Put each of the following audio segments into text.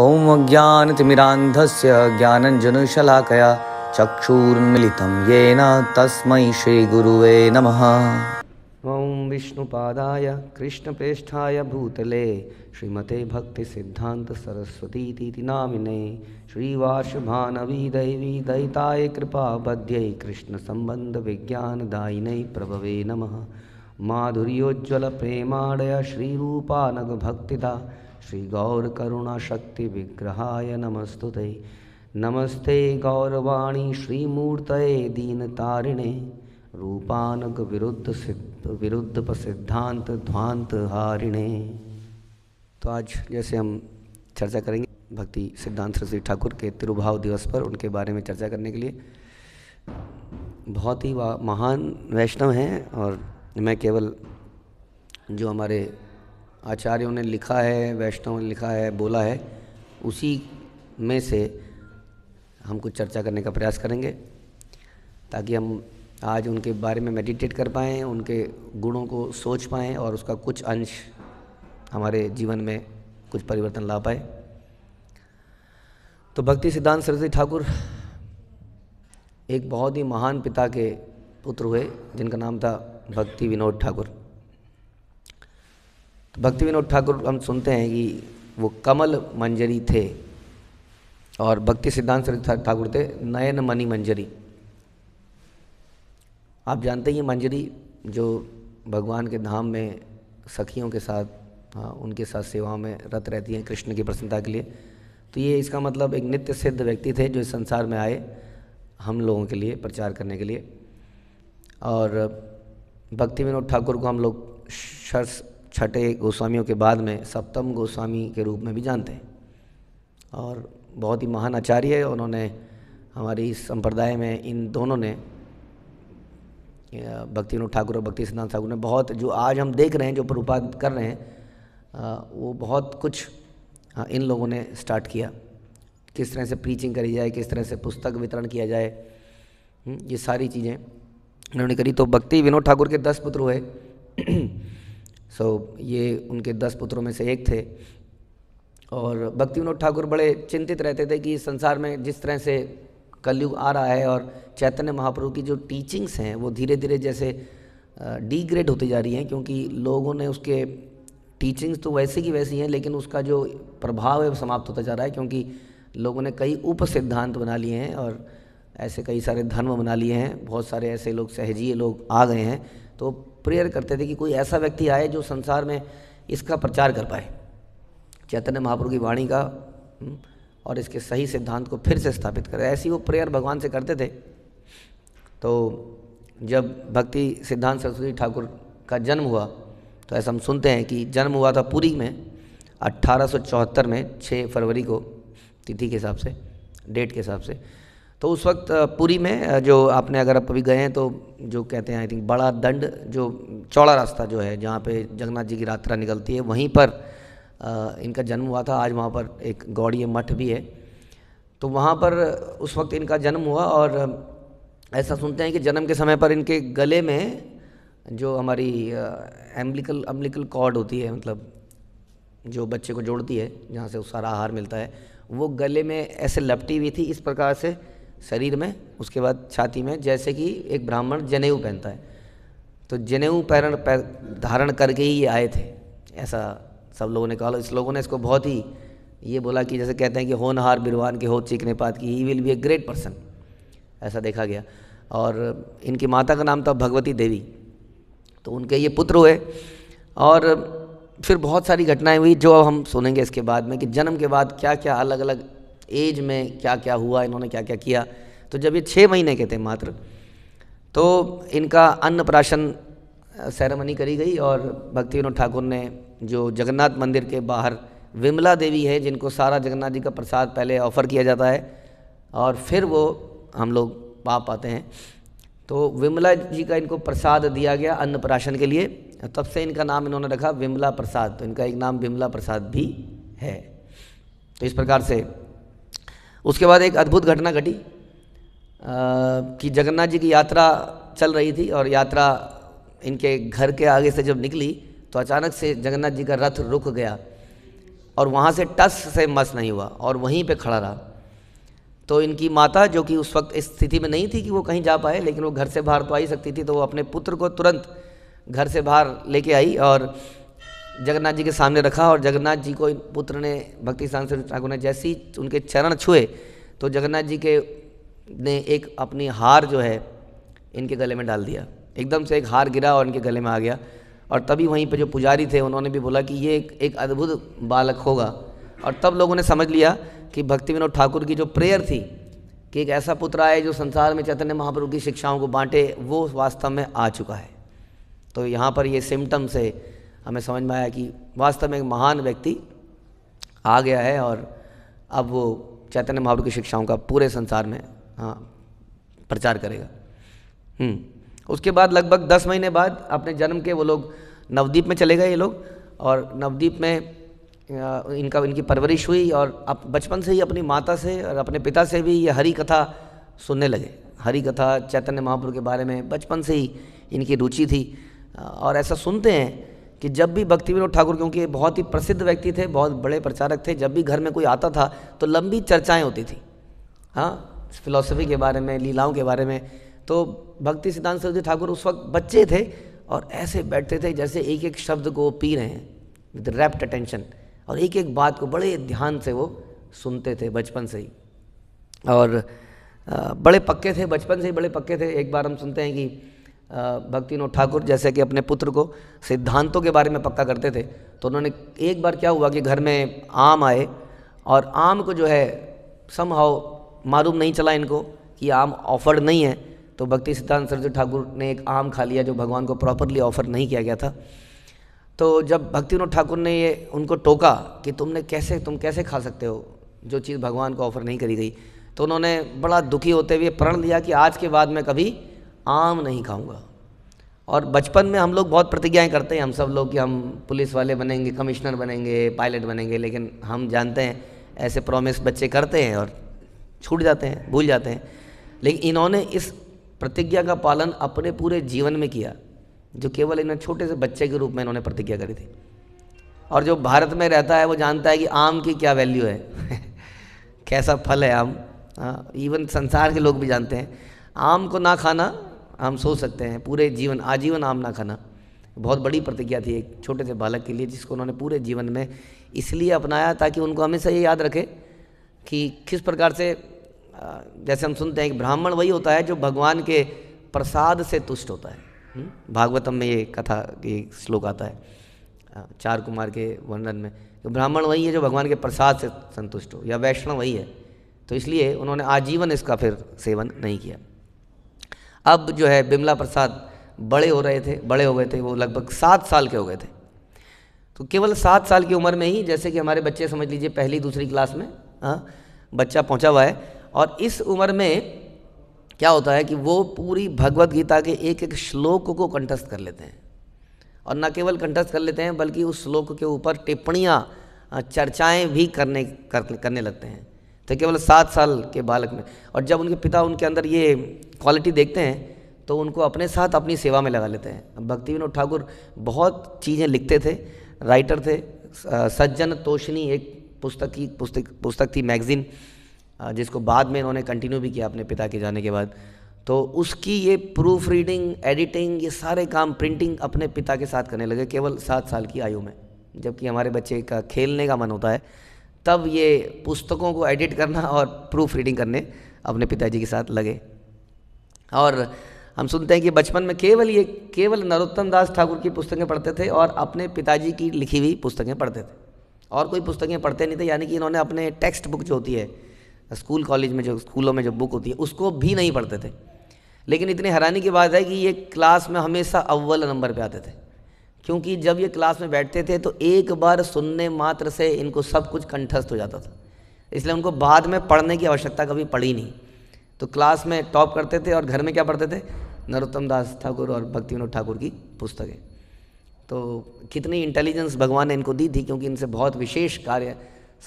ॐ अज्ञानतिमिरान्धस्य ज्ञानंजनशलाकया चक्षुर्मिलितं ये तस्म श्रीगुरुवे नम ओं विष्णुपादाय कृष्णपेष्ठा भूतले श्रीमते भक्ति सिद्धांत भक्तिसिद्धान्तसरस्वतीति नामिने श्रीवासभानवीदैवी दयिताय कृपाबध्यै कृष्णसम्बन्धविज्ञानदायिनै प्रभवे नमः माधुर्योज्ज्वलप्रेमाडय श्रीरूपानगभक्तिदा श्री करुणा शक्ति विग्रहाय नमस्तुते नमस्ते गौरवाणी श्रीमूर्त दीन तारिणे रूपानक विरुद्ध सिद्ध विरुद्ध प्रसिद्धांत ध्वांत हारिणे तो आज जैसे हम चर्चा करेंगे भक्ति सिद्धांत सरस्वती ठाकुर के तिरुभाव दिवस पर उनके बारे में चर्चा करने के लिए बहुत ही महान वैष्णव हैं और मैं केवल जो हमारे आचार्यों ने लिखा है वैष्णव ने लिखा है बोला है उसी में से हम कुछ चर्चा करने का प्रयास करेंगे ताकि हम आज उनके बारे में मेडिटेट कर पाएँ उनके गुणों को सोच पाएँ और उसका कुछ अंश हमारे जीवन में कुछ परिवर्तन ला पाए तो भक्ति सिद्धांत सरस्वती ठाकुर एक बहुत ही महान पिता के पुत्र हुए जिनका नाम था भक्ति विनोद ठाकुर तो भक्ति विनोद ठाकुर हम सुनते हैं कि वो कमल मंजरी थे और भक्ति सिद्धांत ठाकुर थे नयन मणि मंजरी आप जानते हैं ये मंजरी जो भगवान के धाम में सखियों के साथ हाँ उनके साथ सेवाओं में रत रहती हैं कृष्ण की प्रसन्नता के लिए तो ये इसका मतलब एक नित्य सिद्ध व्यक्ति थे जो इस संसार में आए हम लोगों के लिए प्रचार करने के लिए और भक्ति विनोद ठाकुर को हम लोग शर्स छठे गोस्वामियों के बाद में सप्तम गोस्वामी के रूप में भी जानते हैं और बहुत ही महान आचार्य है उन्होंने हमारी संप्रदाय में इन दोनों ने भक्ति विनोद ठाकुर और भक्ति सिद्धांत ठाकुर ने बहुत जो आज हम देख रहे हैं जो प्रूपा कर रहे हैं वो बहुत कुछ इन लोगों ने स्टार्ट किया किस तरह से प्रीचिंग करी जाए किस तरह से पुस्तक वितरण किया जाए हम्म, ये सारी चीज़ें इन्होंने करी तो भक्ति विनोद ठाकुर के दस पुत्र हुए सो ये उनके दस पुत्रों में से एक थे और भक्ति विनोद ठाकुर बड़े चिंतित रहते थे कि संसार में जिस तरह से कलयुग आ रहा है और चैतन्य महाप्रभु की जो टीचिंग्स हैं वो धीरे धीरे जैसे डिग्रेड होती जा रही हैं क्योंकि लोगों ने उसके टीचिंग्स तो वैसे की वैसी हैं लेकिन उसका जो प्रभाव है समाप्त होता जा रहा है क्योंकि लोगों ने कई उप सिद्धांत बना लिए हैं और ऐसे कई सारे धर्म बना लिए हैं बहुत सारे ऐसे लोग सहजीय लोग आ गए हैं तो प्रेयर करते थे कि कोई ऐसा व्यक्ति आए जो संसार में इसका प्रचार कर पाए चैतन्य महाप्रभु की वाणी का हम्म, और इसके सही सिद्धांत को फिर से स्थापित करें ऐसी वो प्रेयर भगवान से करते थे तो जब भक्ति सिद्धांत सरस्वती ठाकुर का जन्म हुआ तो ऐसा हम सुनते हैं कि जन्म हुआ था पुरी में 1874 में 6 फरवरी को तिथि के हिसाब से डेट के हिसाब से तो उस वक्त पुरी में जो आपने अगर आप अभी गए हैं तो जो कहते हैं आई थिंक बड़ा दंड जो चौड़ा रास्ता जो है जहाँ पे जगन्नाथ जी की यात्रा निकलती है वहीं पर इनका जन्म हुआ था आज वहाँ पर एक गौड़ीय मठ भी है तो वहाँ पर उस वक्त इनका जन्म हुआ और ऐसा सुनते हैं कि जन्म के समय पर इनके गले में जो हमारी एम्बलिकल अम्बलिकल कॉर्ड होती है मतलब जो बच्चे को जोड़ती है जहाँ से उस सारा आहार मिलता है वो गले में ऐसे लपटी हुई थी इस प्रकार से शरीर में उसके बाद छाती में जैसे कि एक ब्राह्मण जनेऊ पहनता है तो जनेऊ पैरण धारण करके ही ये आए थे ऐसा सब लोगों ने कहा इस लोगों ने इसको बहुत ही ये बोला कि जैसे कहते हैं कि होनहार बिरवान के हो चीखने पात की he will be a great person ऐसा देखा गया और इनकी माता का नाम था भगवती देवी तो उनके ये पुत्र हुए और फिर बहुत सारी घटनाएं हुई जो अब हम सुनेंगे इसके बाद में कि जन्म के बाद क्या क्या अलग अलग एज में क्या क्या हुआ इन्होंने क्या क्या किया तो जब ये छः महीने के थे मात्र तो इनका अन्न प्राशन सेरेमनी करी गई और भक्ति विनोद ठाकुर ने जो जगन्नाथ मंदिर के बाहर विमला देवी है जिनको सारा जगन्नाथ जी का प्रसाद पहले ऑफ़र किया जाता है और फिर वो हम लोग पा पाते हैं तो विमला जी का इनको प्रसाद दिया गया अन्न प्राशन के लिए तब से इनका नाम इन्होंने रखा विमला प्रसाद तो इनका एक नाम विमला प्रसाद भी है तो इस प्रकार से उसके बाद एक अद्भुत घटना घटी कि जगन्नाथ जी की यात्रा चल रही थी और यात्रा इनके घर के आगे से जब निकली तो अचानक से जगन्नाथ जी का रथ रुक गया और वहाँ से टस से मस नहीं हुआ और वहीं पे खड़ा रहा तो इनकी माता जो कि उस वक्त इस स्थिति में नहीं थी कि वो कहीं जा पाए लेकिन वो घर से बाहर तो आ ही सकती थी तो वो अपने पुत्र को तुरंत घर से बाहर लेके आई और जगन्नाथ जी के सामने रखा और जगन्नाथ जी को पुत्र ने भक्ति स्थान से ठाकुर ने जैसी उनके चरण छुए तो जगन्नाथ जी के ने एक अपनी हार जो है इनके गले में डाल दिया एकदम से एक हार गिरा और इनके गले में आ गया और तभी वहीं पर जो पुजारी थे उन्होंने भी बोला कि ये एक, एक अद्भुत बालक होगा और तब लोगों ने समझ लिया कि भक्ति विनोद ठाकुर की जो प्रेयर थी कि एक ऐसा पुत्र आए जो संसार में चैतन्य महाप्रभु की शिक्षाओं को बांटे वो वास्तव में आ चुका है तो यहाँ पर ये सिम्टम्स है हमें समझ में आया कि वास्तव में एक महान व्यक्ति आ गया है और अब वो चैतन्य महाप्रभु की शिक्षाओं का पूरे संसार में हाँ प्रचार करेगा हम्म, उसके बाद लगभग दस महीने बाद अपने जन्म के वो लोग नवदीप में चले गए ये लोग और नवदीप में इनका इनकी परवरिश हुई और अब बचपन से ही अपनी माता से और अपने पिता से भी ये हरी कथा सुनने लगे हरी कथा चैतन्य महाप्रभु के बारे में बचपन से ही इनकी रुचि थी और ऐसा सुनते हैं कि जब भी भक्ति विनोद ठाकुर क्योंकि बहुत ही प्रसिद्ध व्यक्ति थे बहुत बड़े प्रचारक थे जब भी घर में कोई आता था तो लंबी चर्चाएं होती थी हाँ फिलॉसफी के बारे में लीलाओं के बारे में तो भक्ति सिद्धांत सरस्वती ठाकुर उस वक्त बच्चे थे और ऐसे बैठते थे जैसे एक एक शब्द को पी रहे हैं विद रैप्ट अटेंशन और एक एक बात को बड़े ध्यान से वो सुनते थे बचपन से ही और बड़े पक्के थे बचपन से ही बड़े पक्के थे एक बार हम सुनते हैं कि भक्तिनोद ठाकुर जैसे कि अपने पुत्र को सिद्धांतों के बारे में पक्का करते थे तो उन्होंने एक बार क्या हुआ कि घर में आम आए और आम को जो है समहाव मालूम नहीं चला इनको कि आम ऑफर्ड नहीं है तो भक्ति सिद्धांत सरस्वती ठाकुर ने एक आम खा लिया जो भगवान को प्रॉपरली ऑफर नहीं किया गया था तो जब भक्ति विनोद ठाकुर ने ये उनको टोका कि तुमने कैसे तुम कैसे खा सकते हो जो चीज़ भगवान को ऑफर नहीं करी गई तो उन्होंने बड़ा दुखी होते हुए प्रण लिया कि आज के बाद मैं कभी आम नहीं खाऊंगा और बचपन में हम लोग बहुत प्रतिज्ञाएं करते हैं हम सब लोग कि हम पुलिस वाले बनेंगे कमिश्नर बनेंगे पायलट बनेंगे लेकिन हम जानते हैं ऐसे प्रॉमिस बच्चे करते हैं और छूट जाते हैं भूल जाते हैं लेकिन इन्होंने इस प्रतिज्ञा का पालन अपने पूरे जीवन में किया जो केवल इन्हें छोटे से बच्चे के रूप में इन्होंने प्रतिज्ञा करी थी और जो भारत में रहता है वो जानता है कि आम की क्या वैल्यू है कैसा फल है आम इवन हाँ, संसार के लोग भी जानते हैं आम को ना खाना आम सोच सकते हैं पूरे जीवन आजीवन आम ना खाना बहुत बड़ी प्रतिज्ञा थी एक छोटे से बालक के लिए जिसको उन्होंने पूरे जीवन में इसलिए अपनाया ताकि उनको हमेशा ये याद रखे कि किस प्रकार से जैसे हम सुनते हैं कि ब्राह्मण वही होता है जो भगवान के प्रसाद से तुष्ट होता है हम्म? भागवतम में ये कथा ये श्लोक आता है चार कुमार के वर्णन में तो ब्राह्मण वही है जो भगवान के प्रसाद से संतुष्ट हो या वैष्णव वही है तो इसलिए उन्होंने आजीवन इसका फिर सेवन नहीं किया अब जो है बिमला प्रसाद बड़े हो रहे थे बड़े हो गए थे वो लगभग सात साल के हो गए थे तो केवल सात साल की उम्र में ही जैसे कि हमारे बच्चे समझ लीजिए पहली दूसरी क्लास में हाँ बच्चा पहुंचा हुआ है और इस उम्र में क्या होता है कि वो पूरी भगवत गीता के एक एक श्लोक को कंठस्थ कर लेते हैं और न केवल कंठस्थ कर लेते हैं बल्कि उस श्लोक के ऊपर टिप्पणियाँ चर्चाएँ भी करने कर, करने लगते हैं थे केवल सात साल के बालक में और जब उनके पिता उनके अंदर ये क्वालिटी देखते हैं तो उनको अपने साथ अपनी सेवा में लगा लेते हैं भक्ति विनोद ठाकुर बहुत चीज़ें लिखते थे राइटर थे सज्जन तोशनी एक पुस्तक की पुस्तक पुस्तक थी मैगज़ीन जिसको बाद में इन्होंने कंटिन्यू भी किया अपने पिता के जाने के बाद तो उसकी ये प्रूफ रीडिंग एडिटिंग ये सारे काम प्रिंटिंग अपने पिता के साथ करने लगे केवल सात साल की आयु में जबकि हमारे बच्चे का खेलने का मन होता है तब ये पुस्तकों को एडिट करना और प्रूफ रीडिंग करने अपने पिताजी के साथ लगे और हम सुनते हैं कि बचपन में केवल ये केवल नरोत्तम दास ठाकुर की पुस्तकें पढ़ते थे और अपने पिताजी की लिखी हुई पुस्तकें पढ़ते थे और कोई पुस्तकें पढ़ते नहीं थे यानी कि इन्होंने अपने टेक्स्ट बुक जो होती है स्कूल कॉलेज में जो स्कूलों में जो बुक होती है उसको भी नहीं पढ़ते थे लेकिन इतनी हैरानी की बात है कि ये क्लास में हमेशा अव्वल नंबर पर आते थे क्योंकि जब ये क्लास में बैठते थे तो एक बार सुनने मात्र से इनको सब कुछ कंठस्थ हो जाता था इसलिए उनको बाद में पढ़ने की आवश्यकता कभी पड़ी नहीं तो क्लास में टॉप करते थे और घर में क्या पढ़ते थे नरोत्तम दास ठाकुर और भक्ति विनोद ठाकुर की पुस्तकें तो कितनी इंटेलिजेंस भगवान ने इनको दी थी क्योंकि इनसे बहुत विशेष कार्य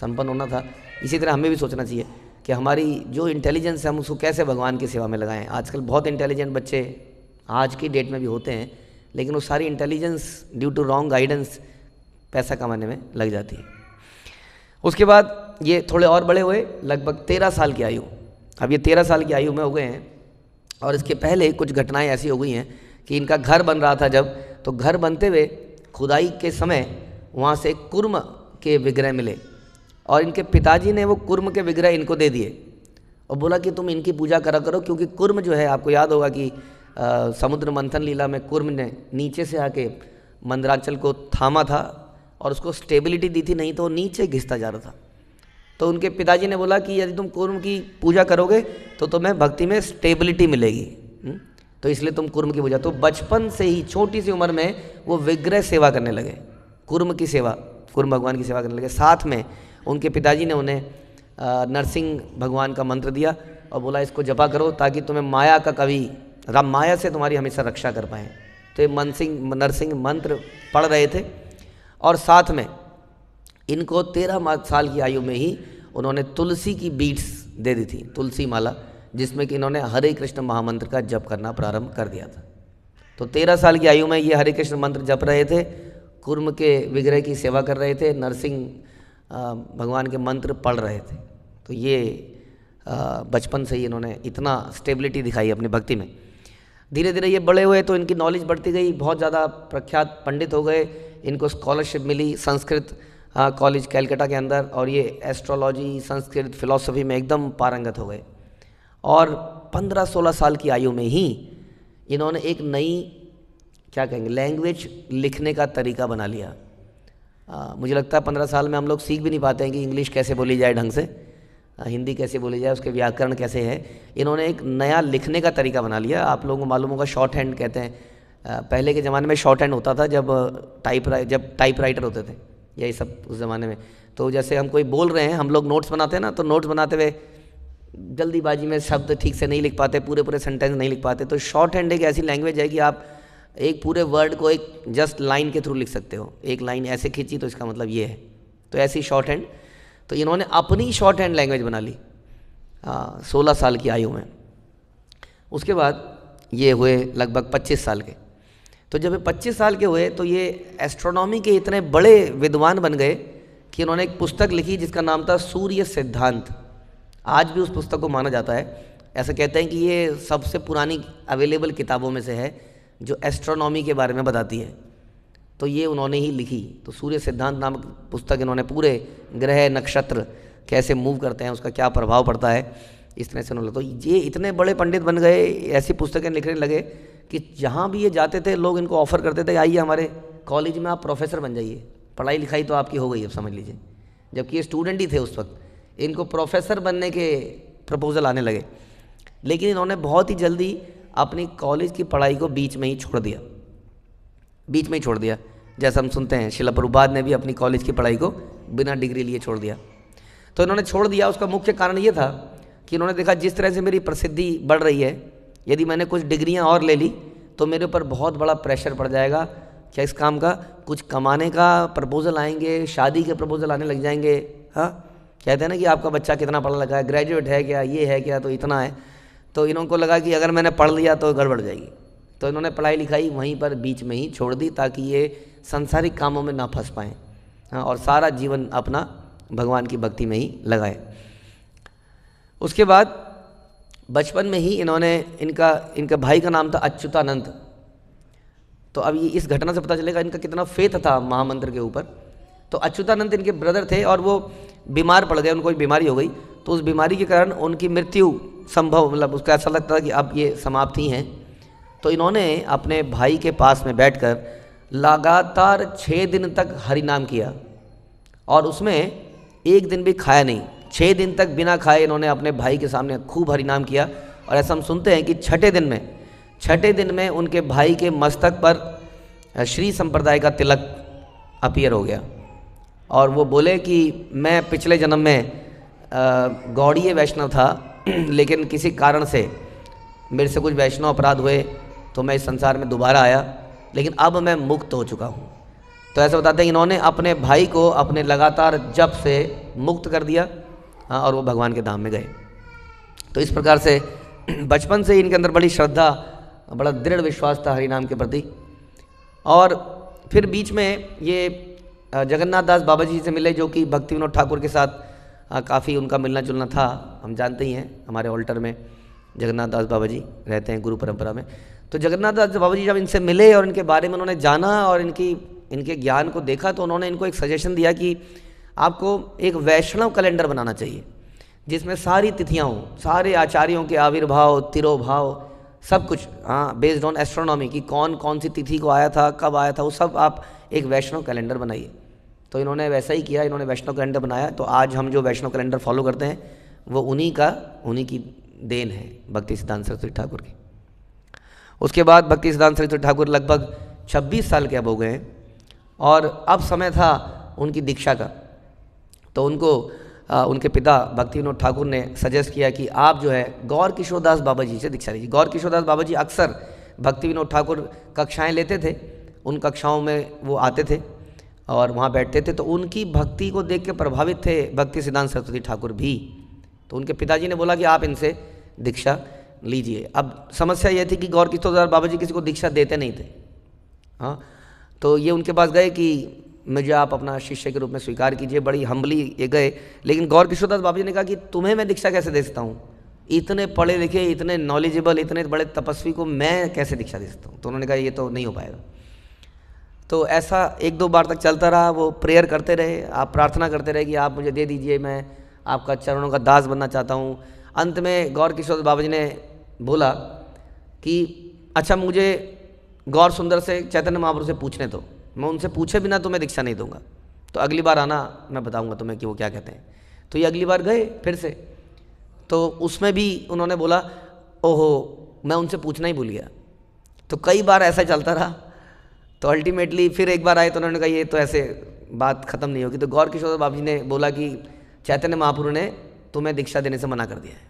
संपन्न होना था इसी तरह हमें भी सोचना चाहिए कि हमारी जो इंटेलिजेंस है हम उसको कैसे भगवान की सेवा में लगाएं आजकल बहुत इंटेलिजेंट बच्चे आज की डेट में भी होते हैं लेकिन वो सारी intelligence due to wrong guidance पैसा कमाने में लग जाती है उसके बाद ये थोड़े और बड़े हुए लगभग तेरह साल की आयु अब ये तेरह साल की आयु में हो गए हैं और इसके पहले कुछ घटनाएं ऐसी हो गई हैं कि इनका घर बन रहा था जब तो घर बनते हुए खुदाई के समय वहाँ से कुर्म के विग्रह मिले और इनके पिताजी ने वो कुर्म के विग्रह इनको दे दिए और बोला कि तुम इनकी पूजा करा करो क्योंकि कुर्म जो है आपको याद होगा कि समुद्र मंथन लीला में कुर्म ने नीचे से आके मंदराचल को थामा था और उसको स्टेबिलिटी दी थी नहीं तो नीचे घिसता जा रहा था तो उनके पिताजी ने बोला कि यदि तुम कुर्म की पूजा करोगे तो तुम्हें भक्ति में स्टेबिलिटी मिलेगी हम्म? तो इसलिए तुम कुर्म की पूजा तो बचपन से ही छोटी सी उम्र में वो विग्रह सेवा करने लगे कुर्म की सेवा कुर्म भगवान की सेवा करने लगे साथ में उनके पिताजी ने उन्हें नरसिंह भगवान का मंत्र दिया और बोला इसको जपा करो ताकि तुम्हें माया का कवि राम माया से तुम्हारी हमेशा रक्षा कर पाएँ तो ये मन सिंह नरसिंह मंत्र पढ़ रहे थे और साथ में इनको तेरह साल की आयु में ही उन्होंने तुलसी की बीट्स दे दी थी तुलसी माला जिसमें कि इन्होंने हरे कृष्ण महामंत्र का जप करना प्रारंभ कर दिया था तो तेरह साल की आयु में ये हरे कृष्ण मंत्र जप रहे थे कुर्म के विग्रह की सेवा कर रहे थे नरसिंह भगवान के मंत्र पढ़ रहे थे तो ये बचपन से ही इन्होंने इतना स्टेबिलिटी दिखाई अपनी भक्ति में धीरे धीरे ये बड़े हुए तो इनकी नॉलेज बढ़ती गई बहुत ज़्यादा प्रख्यात पंडित हो गए इनको स्कॉलरशिप मिली संस्कृत कॉलेज कैलकटा के अंदर और ये एस्ट्रोलॉजी संस्कृत फिलोसफी में एकदम पारंगत हो गए और 15-16 साल की आयु में ही इन्होंने एक नई क्या कहेंगे लैंग्वेज लिखने का तरीका बना लिया आ, मुझे लगता है पंद्रह साल में हम लोग सीख भी नहीं पाते हैं कि इंग्लिश कैसे बोली जाए ढंग से हिंदी कैसे बोली जाए उसके व्याकरण कैसे है इन्होंने एक नया लिखने का तरीका बना लिया आप लोगों को मालूम होगा शॉर्ट हैंड कहते हैं पहले के ज़माने में शॉर्ट हैंड होता था जब टाइप जब टाइप राइटर होते थे यही सब उस ज़माने में तो जैसे हम कोई बोल रहे हैं हम लोग नोट्स बनाते हैं ना तो नोट्स बनाते हुए जल्दीबाजी में शब्द ठीक से नहीं लिख पाते पूरे पूरे सेंटेंस नहीं लिख पाते तो शॉर्ट हैंड एक ऐसी लैंग्वेज है कि आप एक पूरे वर्ड को एक जस्ट लाइन के थ्रू लिख सकते हो एक लाइन ऐसे खींची तो इसका मतलब ये है तो ऐसी शॉर्ट हैंड तो इन्होंने अपनी शॉर्ट हैंड लैंग्वेज बना ली सोलह साल की आयु में उसके बाद ये हुए लगभग पच्चीस साल के तो जब ये पच्चीस साल के हुए तो ये एस्ट्रोनॉमी के इतने बड़े विद्वान बन गए कि इन्होंने एक पुस्तक लिखी जिसका नाम था सूर्य सिद्धांत आज भी उस पुस्तक को माना जाता है ऐसा कहते हैं कि ये सबसे पुरानी अवेलेबल किताबों में से है जो एस्ट्रोनॉमी के बारे में बताती है तो ये उन्होंने ही लिखी तो सूर्य सिद्धांत नामक पुस्तक इन्होंने पूरे ग्रह नक्षत्र कैसे मूव करते हैं उसका क्या प्रभाव पड़ता है इस तरह से उन्होंने तो ये इतने बड़े पंडित बन गए ऐसी पुस्तकें लिखने लगे कि जहाँ भी ये जाते थे लोग इनको ऑफ़र करते थे आइए हमारे कॉलेज में आप प्रोफेसर बन जाइए पढ़ाई लिखाई तो आपकी हो गई अब समझ लीजिए जबकि ये स्टूडेंट ही थे उस वक्त इनको प्रोफेसर बनने के प्रपोज़ल आने लगे लेकिन इन्होंने बहुत ही जल्दी अपनी कॉलेज की पढ़ाई को बीच में ही छोड़ दिया बीच में ही छोड़ दिया जैसा हम सुनते हैं शिला प्रभुपाद ने भी अपनी कॉलेज की पढ़ाई को बिना डिग्री लिए छोड़ दिया तो इन्होंने छोड़ दिया उसका मुख्य कारण ये था कि इन्होंने देखा जिस तरह से मेरी प्रसिद्धि बढ़ रही है यदि मैंने कुछ डिग्रियाँ और ले ली तो मेरे ऊपर बहुत बड़ा प्रेशर पड़ जाएगा क्या इस काम का कुछ कमाने का प्रपोज़ल आएंगे शादी के प्रपोज़ल आने लग जाएंगे हाँ कहते हैं ना कि आपका बच्चा कितना पढ़ा लगा है ग्रेजुएट है क्या ये है क्या तो इतना है तो इन्हों को लगा कि अगर मैंने पढ़ लिया तो गड़बड़ जाएगी तो इन्होंने पढ़ाई लिखाई वहीं पर बीच में ही छोड़ दी ताकि ये संसारिक कामों में ना फंस पाएँ हाँ और सारा जीवन अपना भगवान की भक्ति में ही लगाए उसके बाद बचपन में ही इन्होंने इनका इनका भाई का नाम था अच्युतानंद तो अब ये इस घटना से पता चलेगा इनका कितना फेथ था महामंत्र के ऊपर तो अच्युतानंद इनके ब्रदर थे और वो बीमार पड़ गए उनको बीमारी हो गई तो उस बीमारी के कारण उनकी मृत्यु संभव मतलब उसका ऐसा लगता था कि अब ये समाप्त ही हैं तो इन्होंने अपने भाई के पास में बैठकर लगातार छः दिन तक हरिनाम किया और उसमें एक दिन भी खाया नहीं छः दिन तक बिना खाए इन्होंने अपने भाई के सामने खूब हरिनाम किया और ऐसा हम सुनते हैं कि छठे दिन में छठे दिन में उनके भाई के मस्तक पर श्री संप्रदाय का तिलक अपियर हो गया और वो बोले कि मैं पिछले जन्म में गौड़ीय वैष्णव था लेकिन किसी कारण से मेरे से कुछ वैष्णव अपराध हुए तो मैं इस संसार में दोबारा आया लेकिन अब मैं मुक्त हो चुका हूँ तो ऐसा बताते हैं इन्होंने अपने भाई को अपने लगातार जप से मुक्त कर दिया हाँ और वो भगवान के धाम में गए तो इस प्रकार से बचपन से इनके अंदर बड़ी श्रद्धा बड़ा दृढ़ विश्वास था हरिनाम के प्रति और फिर बीच में ये जगन्नाथ दास बाबा जी से मिले जो कि भक्ति विनोद ठाकुर के साथ काफ़ी उनका मिलना जुलना था हम जानते ही हैं हमारे ऑल्टर में जगन्नाथ दास बाबा जी रहते हैं गुरु परंपरा में तो जगन्नाथ दास बाबा जी जब इनसे मिले और इनके बारे में उन्होंने जाना और इनकी इनके ज्ञान को देखा तो उन्होंने इनको एक सजेशन दिया कि आपको एक वैष्णव कैलेंडर बनाना चाहिए जिसमें सारी तिथियाँ हों सारे आचार्यों के आविर्भाव तिरोभाव सब कुछ हाँ बेस्ड ऑन एस्ट्रोनॉमी कि कौन कौन सी तिथि को आया था कब आया था वो सब आप एक वैष्णव कैलेंडर बनाइए तो इन्होंने वैसा ही किया इन्होंने वैष्णव कैलेंडर बनाया तो आज हम जो वैष्णव कैलेंडर फॉलो करते हैं वो उन्हीं का उन्हीं की देन है भक्ति सिद्धांत सरस्वती ठाकुर की उसके बाद भक्ति सिद्धांत सरस्वती ठाकुर लगभग 26 साल के अब हो गए हैं और अब समय था उनकी दीक्षा का तो उनको आ, उनके पिता भक्ति विनोद ठाकुर ने सजेस्ट किया कि आप जो है गौर किशोरदास बाबा जी से दीक्षा लीजिए गौर किशोरदास बाबा जी अक्सर भक्ति विनोद ठाकुर कक्षाएँ लेते थे उन कक्षाओं में वो आते थे और वहाँ बैठते थे तो उनकी भक्ति को देख के प्रभावित थे भक्ति सिद्धांत सरस्वती ठाकुर भी तो उनके पिताजी ने बोला कि आप इनसे दीक्षा लीजिए अब समस्या यह थी कि गौर की दास बाबा जी किसी को दीक्षा देते नहीं थे हाँ तो ये उनके पास गए कि मुझे आप अपना शिष्य के रूप में स्वीकार कीजिए बड़ी हम्बली ये गए लेकिन गौर किशोरदास बाबा जी ने कहा कि तुम्हें मैं दीक्षा कैसे दे सकता हूँ इतने पढ़े लिखे इतने नॉलेजेबल इतने बड़े तपस्वी को मैं कैसे दीक्षा दे सकता हूँ तो उन्होंने कहा ये तो नहीं हो पाएगा तो ऐसा एक दो बार तक चलता रहा वो प्रेयर करते रहे आप प्रार्थना करते रहे कि आप मुझे दे दीजिए मैं आपका चरणों का दास बनना चाहता हूँ अंत में गौर किशोर बाबा जी ने बोला कि अच्छा मुझे गौर सुंदर से चैतन्य महाप्रभु से पूछने दो मैं उनसे पूछे बिना तुम्हें दीक्षा नहीं दूंगा तो अगली बार आना मैं बताऊंगा तुम्हें कि वो क्या कहते हैं तो ये अगली बार गए फिर से तो उसमें भी उन्होंने बोला ओहो मैं उनसे पूछना ही भूल गया तो कई बार ऐसा चलता रहा तो अल्टीमेटली फिर एक बार आए तो उन्होंने कहा ये तो ऐसे बात ख़त्म नहीं होगी तो गौर किशोर बाबू जी ने बोला कि चैतन्य महापुरु ने तुम्हें दीक्षा देने से मना कर दिया है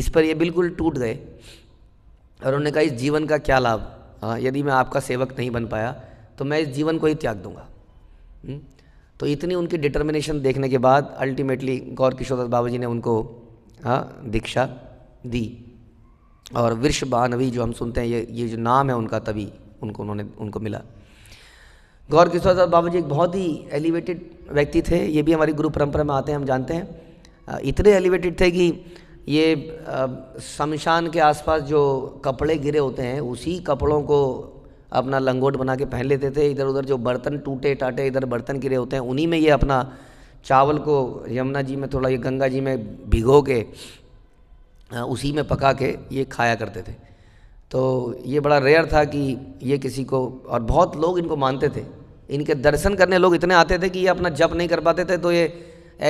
इस पर ये बिल्कुल टूट गए और उन्होंने कहा इस जीवन का क्या लाभ हाँ, यदि मैं आपका सेवक नहीं बन पाया तो मैं इस जीवन को ही त्याग दूंगा हम्म? तो इतनी उनकी डिटर्मिनेशन देखने के बाद अल्टीमेटली गौर किशोर दत्त बाबा जी ने उनको हाँ दीक्षा दी और वृष बानवी जो हम सुनते हैं ये ये जो नाम है उनका तभी उनको उन्होंने उनको मिला गौर किशोर दत्त बाबा जी एक बहुत ही एलिवेटेड व्यक्ति थे ये भी हमारी गुरु परंपरा में आते हैं हम जानते हैं इतने एलिवेटेड थे कि ये शमशान के आसपास जो कपड़े गिरे होते हैं उसी कपड़ों को अपना लंगोट बना के पहन लेते थे इधर उधर जो बर्तन टूटे टाटे इधर बर्तन गिरे होते हैं उन्हीं में ये अपना चावल को यमुना जी में थोड़ा ये गंगा जी में भिगो के उसी में पका के ये खाया करते थे तो ये बड़ा रेयर था कि ये किसी को और बहुत लोग इनको मानते थे इनके दर्शन करने लोग इतने आते थे कि ये अपना जप नहीं कर पाते थे तो ये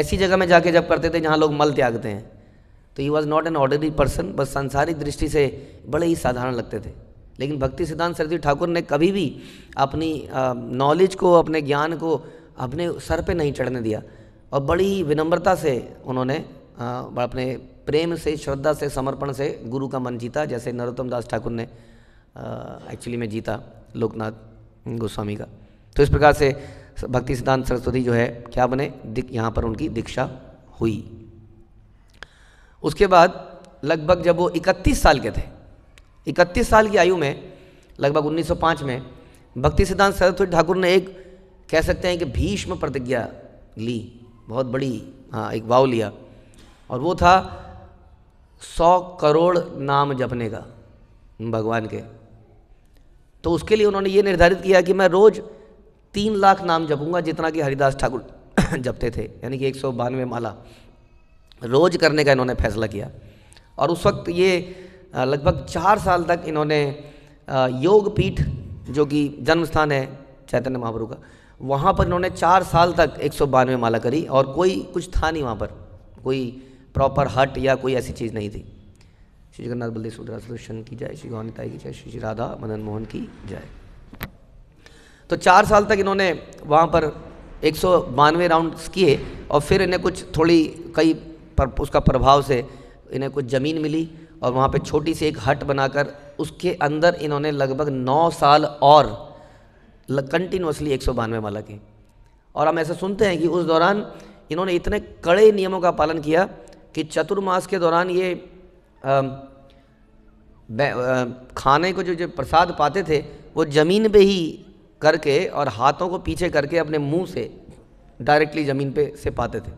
ऐसी जगह में जाके जप करते थे जहाँ लोग मल त्यागते हैं तो he was not an ordinary person बस सांसारिक दृष्टि से बड़े ही साधारण लगते थे लेकिन भक्ति सिद्धांत सरस्वती ठाकुर ने कभी भी अपनी नॉलेज को अपने ज्ञान को अपने सर पे नहीं चढ़ने दिया और बड़ी विनम्रता से उन्होंने अपने प्रेम से श्रद्धा से समर्पण से गुरु का मन जीता जैसे नरोत्तम दास ठाकुर ने एक्चुअली में जीता लोकनाथ गोस्वामी का तो इस प्रकार से भक्ति सिद्धांत सरस्वती जो है क्या बने यहाँ पर उनकी दीक्षा हुई उसके बाद लगभग जब वो 31 साल के थे 31 साल की आयु में लगभग 1905 में भक्ति सिद्धांत सरस्वती ठाकुर ने एक कह सकते हैं कि भीष्म प्रतिज्ञा ली बहुत बड़ी हाँ एक वाव लिया और वो था सौ करोड़ नाम जपने का भगवान के तो उसके लिए उन्होंने ये निर्धारित किया कि मैं रोज़ तीन लाख नाम जपूंगा जितना कि हरिदास ठाकुर जपते थे यानी कि एक सौ बानवे माला रोज़ करने का इन्होंने फैसला किया और उस वक्त ये लगभग चार साल तक इन्होंने योग पीठ जो कि जन्म स्थान है चैतन्य महाप्रभु का वहाँ पर इन्होंने चार साल तक एक सौ बानवे माला करी और कोई कुछ था नहीं वहाँ पर कोई प्रॉपर हट या कोई ऐसी चीज़ नहीं थी श्री जगन्नाथ बलदेव सुधरा सुदर्शन की जाए श्री गौनिताई की जाए श्री राधा मदन मोहन की जाए तो चार साल तक इन्होंने वहाँ पर एक सौ बानवे राउंड्स किए और फिर इन्हें कुछ थोड़ी कई पर उसका प्रभाव से इन्हें कुछ ज़मीन मिली और वहाँ पे छोटी सी एक हट बनाकर उसके अंदर इन्होंने लगभग नौ साल और कंटिन्यूसली एक सौ बानवे माला की और हम ऐसा सुनते हैं कि उस दौरान इन्होंने इतने कड़े नियमों का पालन किया कि चतुर्मास के दौरान ये आ, आ, खाने को जो जो प्रसाद पाते थे वो ज़मीन पे ही करके और हाथों को पीछे करके अपने मुंह से डायरेक्टली ज़मीन पे से पाते थे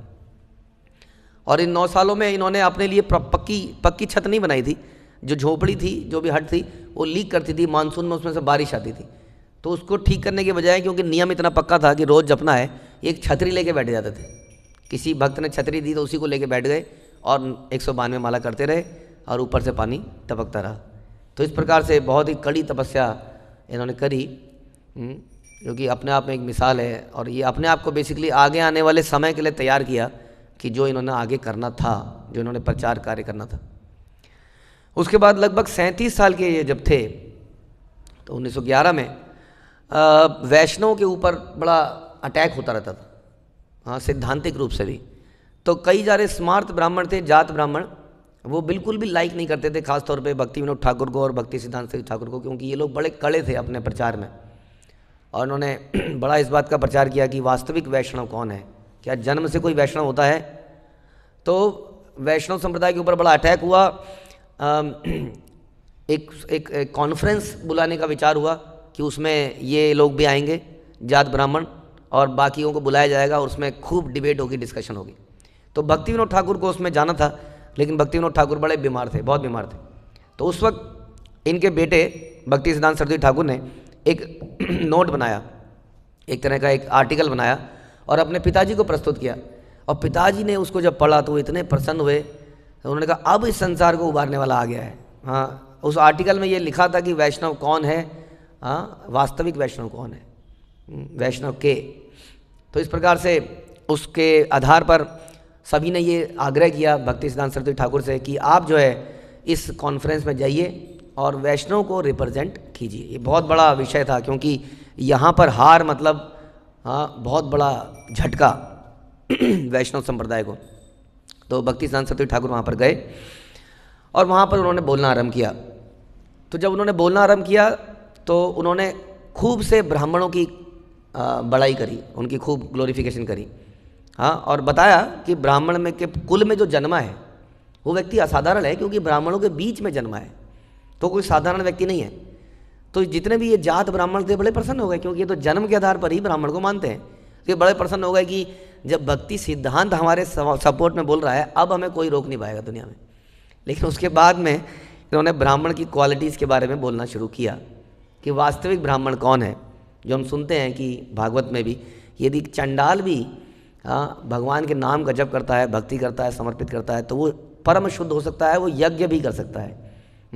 और इन नौ सालों में इन्होंने अपने लिए पक्की पक्की छत नहीं बनाई थी जो झोपड़ी थी जो भी हट थी वो लीक करती थी मानसून में उसमें से बारिश आती थी तो उसको ठीक करने के बजाय क्योंकि नियम इतना पक्का था कि रोज़ जपना है एक छतरी लेके बैठ जाते थे किसी भक्त ने छतरी दी तो उसी को लेके बैठ गए और एक सौ बानवे माला करते रहे और ऊपर से पानी टपकता रहा तो इस प्रकार से बहुत ही कड़ी तपस्या इन्होंने करी क्योंकि हम्म, अपने आप में एक मिसाल है और ये अपने आप को बेसिकली आगे आने वाले समय के लिए तैयार किया कि जो इन्होंने आगे करना था जो इन्होंने प्रचार कार्य करना था उसके बाद लगभग सैंतीस साल के ये जब थे तो 1911 में वैष्णव के ऊपर बड़ा अटैक होता रहता था हाँ सिद्धांतिक रूप से भी तो कई सारे स्मार्थ ब्राह्मण थे जात ब्राह्मण वो बिल्कुल भी लाइक नहीं करते थे खासतौर पे भक्ति विनोद ठाकुर को और भक्ति सिद्धांत सिंह ठाकुर को क्योंकि ये लोग बड़े कड़े थे अपने प्रचार में और उन्होंने बड़ा इस बात का प्रचार किया कि वास्तविक वैष्णव कौन है क्या जन्म से कोई वैष्णव होता है तो वैष्णव संप्रदाय के ऊपर बड़ा अटैक हुआ एक एक कॉन्फ्रेंस बुलाने का विचार हुआ कि उसमें ये लोग भी आएंगे जात ब्राह्मण और बाकियों को बुलाया जाएगा और उसमें खूब डिबेट होगी डिस्कशन होगी तो भक्ति विनोद ठाकुर को उसमें जाना था लेकिन भक्ति विनोद ठाकुर बड़े बीमार थे बहुत बीमार थे तो उस वक्त इनके बेटे भक्ति सिद्धांत सरदी ठाकुर ने एक नोट बनाया एक तरह का एक आर्टिकल बनाया और अपने पिताजी को प्रस्तुत किया और पिताजी ने उसको जब पढ़ा तो वो इतने प्रसन्न हुए तो उन्होंने कहा अब इस संसार को उबारने वाला आ गया है हाँ उस आर्टिकल में ये लिखा था कि वैष्णव कौन है हाँ वास्तविक वैष्णव कौन है हम्म, वैष्णव के तो इस प्रकार से उसके आधार पर सभी ने ये आग्रह किया भक्ति सिद्धांत सरस्वती ठाकुर से कि आप जो है इस कॉन्फ्रेंस में जाइए और वैष्णव को रिप्रेजेंट कीजिए ये बहुत बड़ा विषय था क्योंकि यहाँ पर हार मतलब हाँ बहुत बड़ा झटका वैष्णव संप्रदाय को तो भक्ति सरस्वती ठाकुर वहाँ पर गए और वहाँ पर उन्होंने बोलना आरम्भ किया तो जब उन्होंने बोलना आरम्भ किया तो उन्होंने खूब से ब्राह्मणों की बड़ाई करी उनकी खूब ग्लोरिफिकेशन करी हाँ और बताया कि ब्राह्मण में के कुल में जो जन्मा है वो व्यक्ति असाधारण है क्योंकि ब्राह्मणों के बीच में जन्मा है तो कोई साधारण व्यक्ति नहीं है तो जितने भी ये जात ब्राह्मण थे बड़े प्रसन्न हो गए क्योंकि ये तो जन्म के आधार पर ही ब्राह्मण को मानते हैं तो ये बड़े प्रसन्न हो गए कि जब भक्ति सिद्धांत हमारे सपोर्ट में बोल रहा है अब हमें कोई रोक नहीं पाएगा दुनिया में लेकिन उसके बाद में इन्होंने ब्राह्मण की क्वालिटीज़ के बारे में बोलना शुरू किया कि वास्तविक ब्राह्मण कौन है जो हम सुनते हैं कि भागवत में भी यदि चंडाल भी आ, भगवान के नाम का जप करता है भक्ति करता है समर्पित करता है तो वो परम शुद्ध हो सकता है वो यज्ञ भी कर सकता है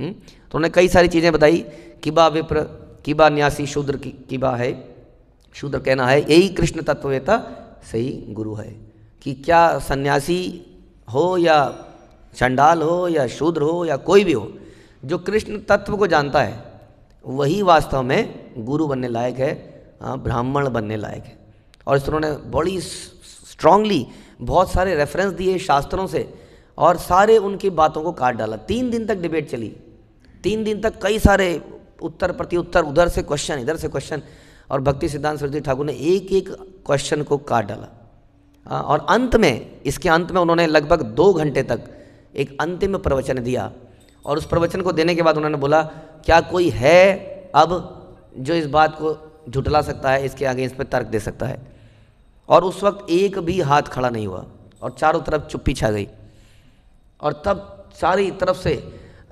हम्म? तो उन्होंने कई सारी चीज़ें बताई किबा विप्र किबा न्यासी शूद्र की किबा है शूद्र कहना है यही कृष्ण तत्ववेता सही गुरु है कि क्या सन्यासी हो या चंडाल हो या शूद्र हो या कोई भी हो जो कृष्ण तत्व को जानता है वही वास्तव में गुरु बनने लायक है हाँ, ब्राह्मण बनने लायक है और इस उन्होंने बड़ी स्ट्रांगली बहुत सारे रेफरेंस दिए शास्त्रों से और सारे उनकी बातों को काट डाला तीन दिन तक डिबेट चली तीन दिन तक कई सारे उत्तर प्रति उत्तर उधर से क्वेश्चन इधर से क्वेश्चन और भक्ति सिद्धांत सरस्वती ठाकुर ने एक एक क्वेश्चन को काट डाला हाँ, और अंत में इसके अंत में उन्होंने लगभग दो घंटे तक एक अंतिम प्रवचन दिया और उस प्रवचन को देने के बाद उन्होंने बोला क्या कोई है अब जो इस बात को झुटला सकता है इसके आगे इस पर तर्क दे सकता है और उस वक्त एक भी हाथ खड़ा नहीं हुआ और चारों तरफ चुप्पी छा गई और तब सारी तरफ से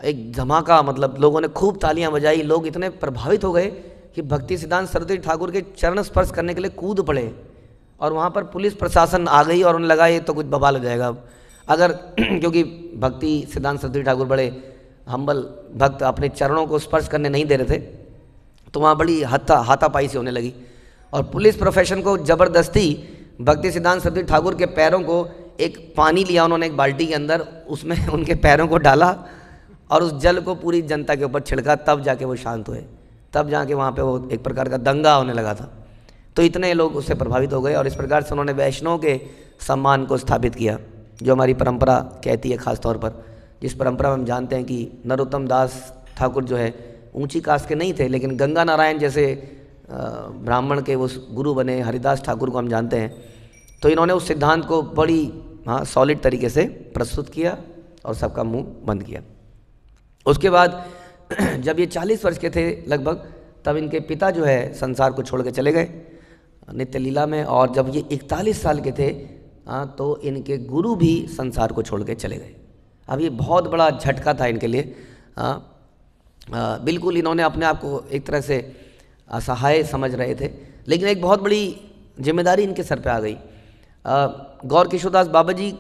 एक धमाका मतलब लोगों ने खूब तालियां बजाई लोग इतने प्रभावित हो गए कि भक्ति सिद्धांत सरदी ठाकुर के चरण स्पर्श करने के लिए कूद पड़े और वहाँ पर पुलिस प्रशासन आ गई और उन्हें लगा ये तो कुछ बबाल हो जाएगा अगर क्योंकि भक्ति सिद्धांत सरदी ठाकुर बड़े हम्बल भक्त अपने चरणों को स्पर्श करने नहीं दे रहे थे तो वहाँ बड़ी हत्ता हाथापाई से होने लगी और पुलिस प्रोफेशन को ज़बरदस्ती भक्ति सिद्धांत सरदी ठाकुर के पैरों को एक पानी लिया उन्होंने एक बाल्टी के अंदर उसमें उनके पैरों को डाला और उस जल को पूरी जनता के ऊपर छिड़का तब जाके वो शांत हुए तब जाके वहाँ पे वो एक प्रकार का दंगा होने लगा था तो इतने लोग उससे प्रभावित हो गए और इस प्रकार से उन्होंने वैष्णव के सम्मान को स्थापित किया जो हमारी परंपरा कहती है ख़ासतौर पर जिस परंपरा में हम जानते हैं कि नरोत्तम दास ठाकुर जो है ऊंची कास्ट के नहीं थे लेकिन गंगा नारायण जैसे ब्राह्मण के वो गुरु बने हरिदास ठाकुर को हम जानते हैं तो इन्होंने उस सिद्धांत को बड़ी हाँ सॉलिड तरीके से प्रस्तुत किया और सबका मुंह बंद किया उसके बाद जब ये चालीस वर्ष के थे लगभग तब इनके पिता जो है संसार को छोड़ के चले गए नित्य लीला में और जब ये इकतालीस साल के थे हाँ तो इनके गुरु भी संसार को छोड़ के चले गए अब ये बहुत बड़ा झटका था इनके लिए हाँ बिल्कुल इन्होंने अपने आप को एक तरह से असहाय समझ रहे थे लेकिन एक बहुत बड़ी जिम्मेदारी इनके सर पे आ गई गौर किशोरदास बाबा जी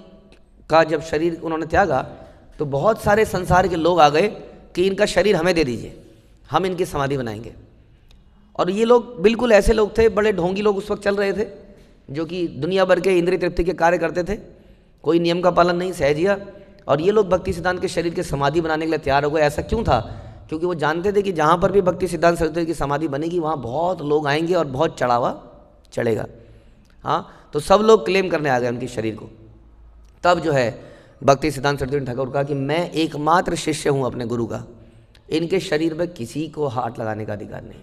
का जब शरीर उन्होंने त्यागा तो बहुत सारे संसार के लोग आ गए कि इनका शरीर हमें दे दीजिए हम इनकी समाधि बनाएंगे और ये लोग बिल्कुल ऐसे लोग थे बड़े ढोंगी लोग उस वक्त चल रहे थे जो कि दुनिया भर के इंद्रिय तृप्ति के कार्य करते थे कोई नियम का पालन नहीं सहजिया और ये लोग भक्ति सिद्धांत के शरीर के समाधि बनाने के लिए तैयार हो गए ऐसा क्यों था क्योंकि वो जानते थे कि जहाँ पर भी भक्ति सिद्धांत सरस्वती की समाधि बनेगी वहाँ बहुत लोग आएंगे और बहुत चढ़ावा चढ़ेगा हाँ तो सब लोग क्लेम करने आ गए उनके शरीर को तब जो है भक्ति सिद्धांत सरदीन ठाकुर कहा कि मैं एकमात्र शिष्य हूँ अपने गुरु का इनके शरीर में किसी को हाथ लगाने का अधिकार नहीं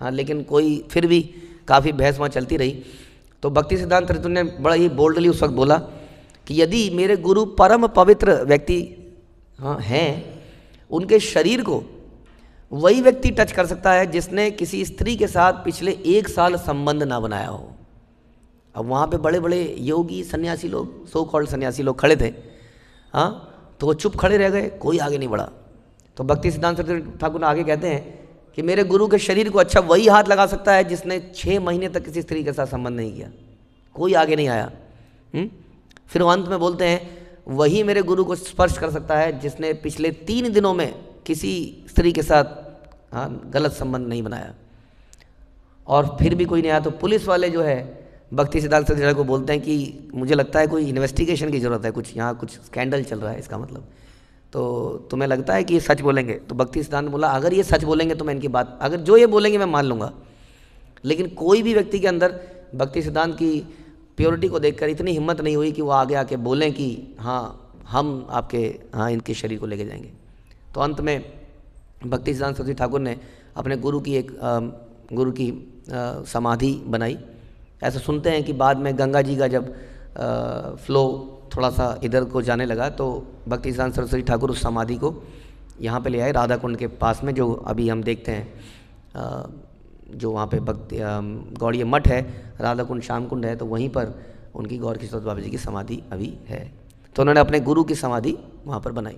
हाँ लेकिन कोई फिर भी काफ़ी बहस वहाँ चलती रही तो भक्ति सिद्धांत ऋतु ने बड़ा ही बोल्डली उस वक्त बोला कि यदि मेरे गुरु परम पवित्र व्यक्ति हाँ हैं उनके शरीर को वही व्यक्ति टच कर सकता है जिसने किसी स्त्री के साथ पिछले एक साल संबंध ना बनाया हो अब वहाँ पे बड़े बड़े योगी सन्यासी लोग सो कॉल्ड सन्यासी लोग खड़े थे हाँ तो वो चुप खड़े रह गए कोई आगे नहीं बढ़ा तो भक्ति सिद्धांत सरस्वती ठाकुर आगे कहते हैं कि मेरे गुरु के शरीर को अच्छा वही हाथ लगा सकता है जिसने छः महीने तक किसी स्त्री के साथ संबंध नहीं किया कोई आगे नहीं आया हुँ? हम्म? फिर अंत में बोलते हैं वही मेरे गुरु को स्पर्श कर सकता है जिसने पिछले तीन दिनों में किसी स्त्री के साथ हाँ गलत संबंध नहीं बनाया और फिर भी कोई नहीं आया तो पुलिस वाले जो है भक्ति सिद्धार्थ सदीसरा को बोलते हैं कि मुझे लगता है कोई इन्वेस्टिगेशन की ज़रूरत है कुछ यहाँ कुछ स्कैंडल चल रहा है इसका मतलब तो तुम्हें लगता है कि ये सच बोलेंगे तो भक्ति सिद्धांत बोला अगर ये सच बोलेंगे तो मैं इनकी बात अगर जो ये बोलेंगे मैं मान लूँगा लेकिन कोई भी व्यक्ति के अंदर भक्ति सिद्धांत की प्योरिटी को देखकर इतनी हिम्मत नहीं हुई कि वो आगे आके बोलें कि हाँ हम आपके हाँ इनके शरीर को लेके जाएंगे तो अंत में भक्ति सिद्धांत सरस्वती ठाकुर ने अपने गुरु की एक गुरु की समाधि बनाई ऐसा सुनते हैं कि बाद में गंगा जी का जब फ़्लो थोड़ा सा इधर को जाने लगा तो भक्ति स्थान सरस्वती ठाकुर उस समाधि को यहाँ पे ले आए राधा कुंड के पास में जो अभी हम देखते हैं जो वहाँ पे भक्ति गौड़ीय मठ है राधा कुंड श्याम कुंड है तो वहीं पर उनकी गौर किशोर बाबा जी की समाधि अभी है तो उन्होंने अपने गुरु की समाधि वहाँ पर बनाई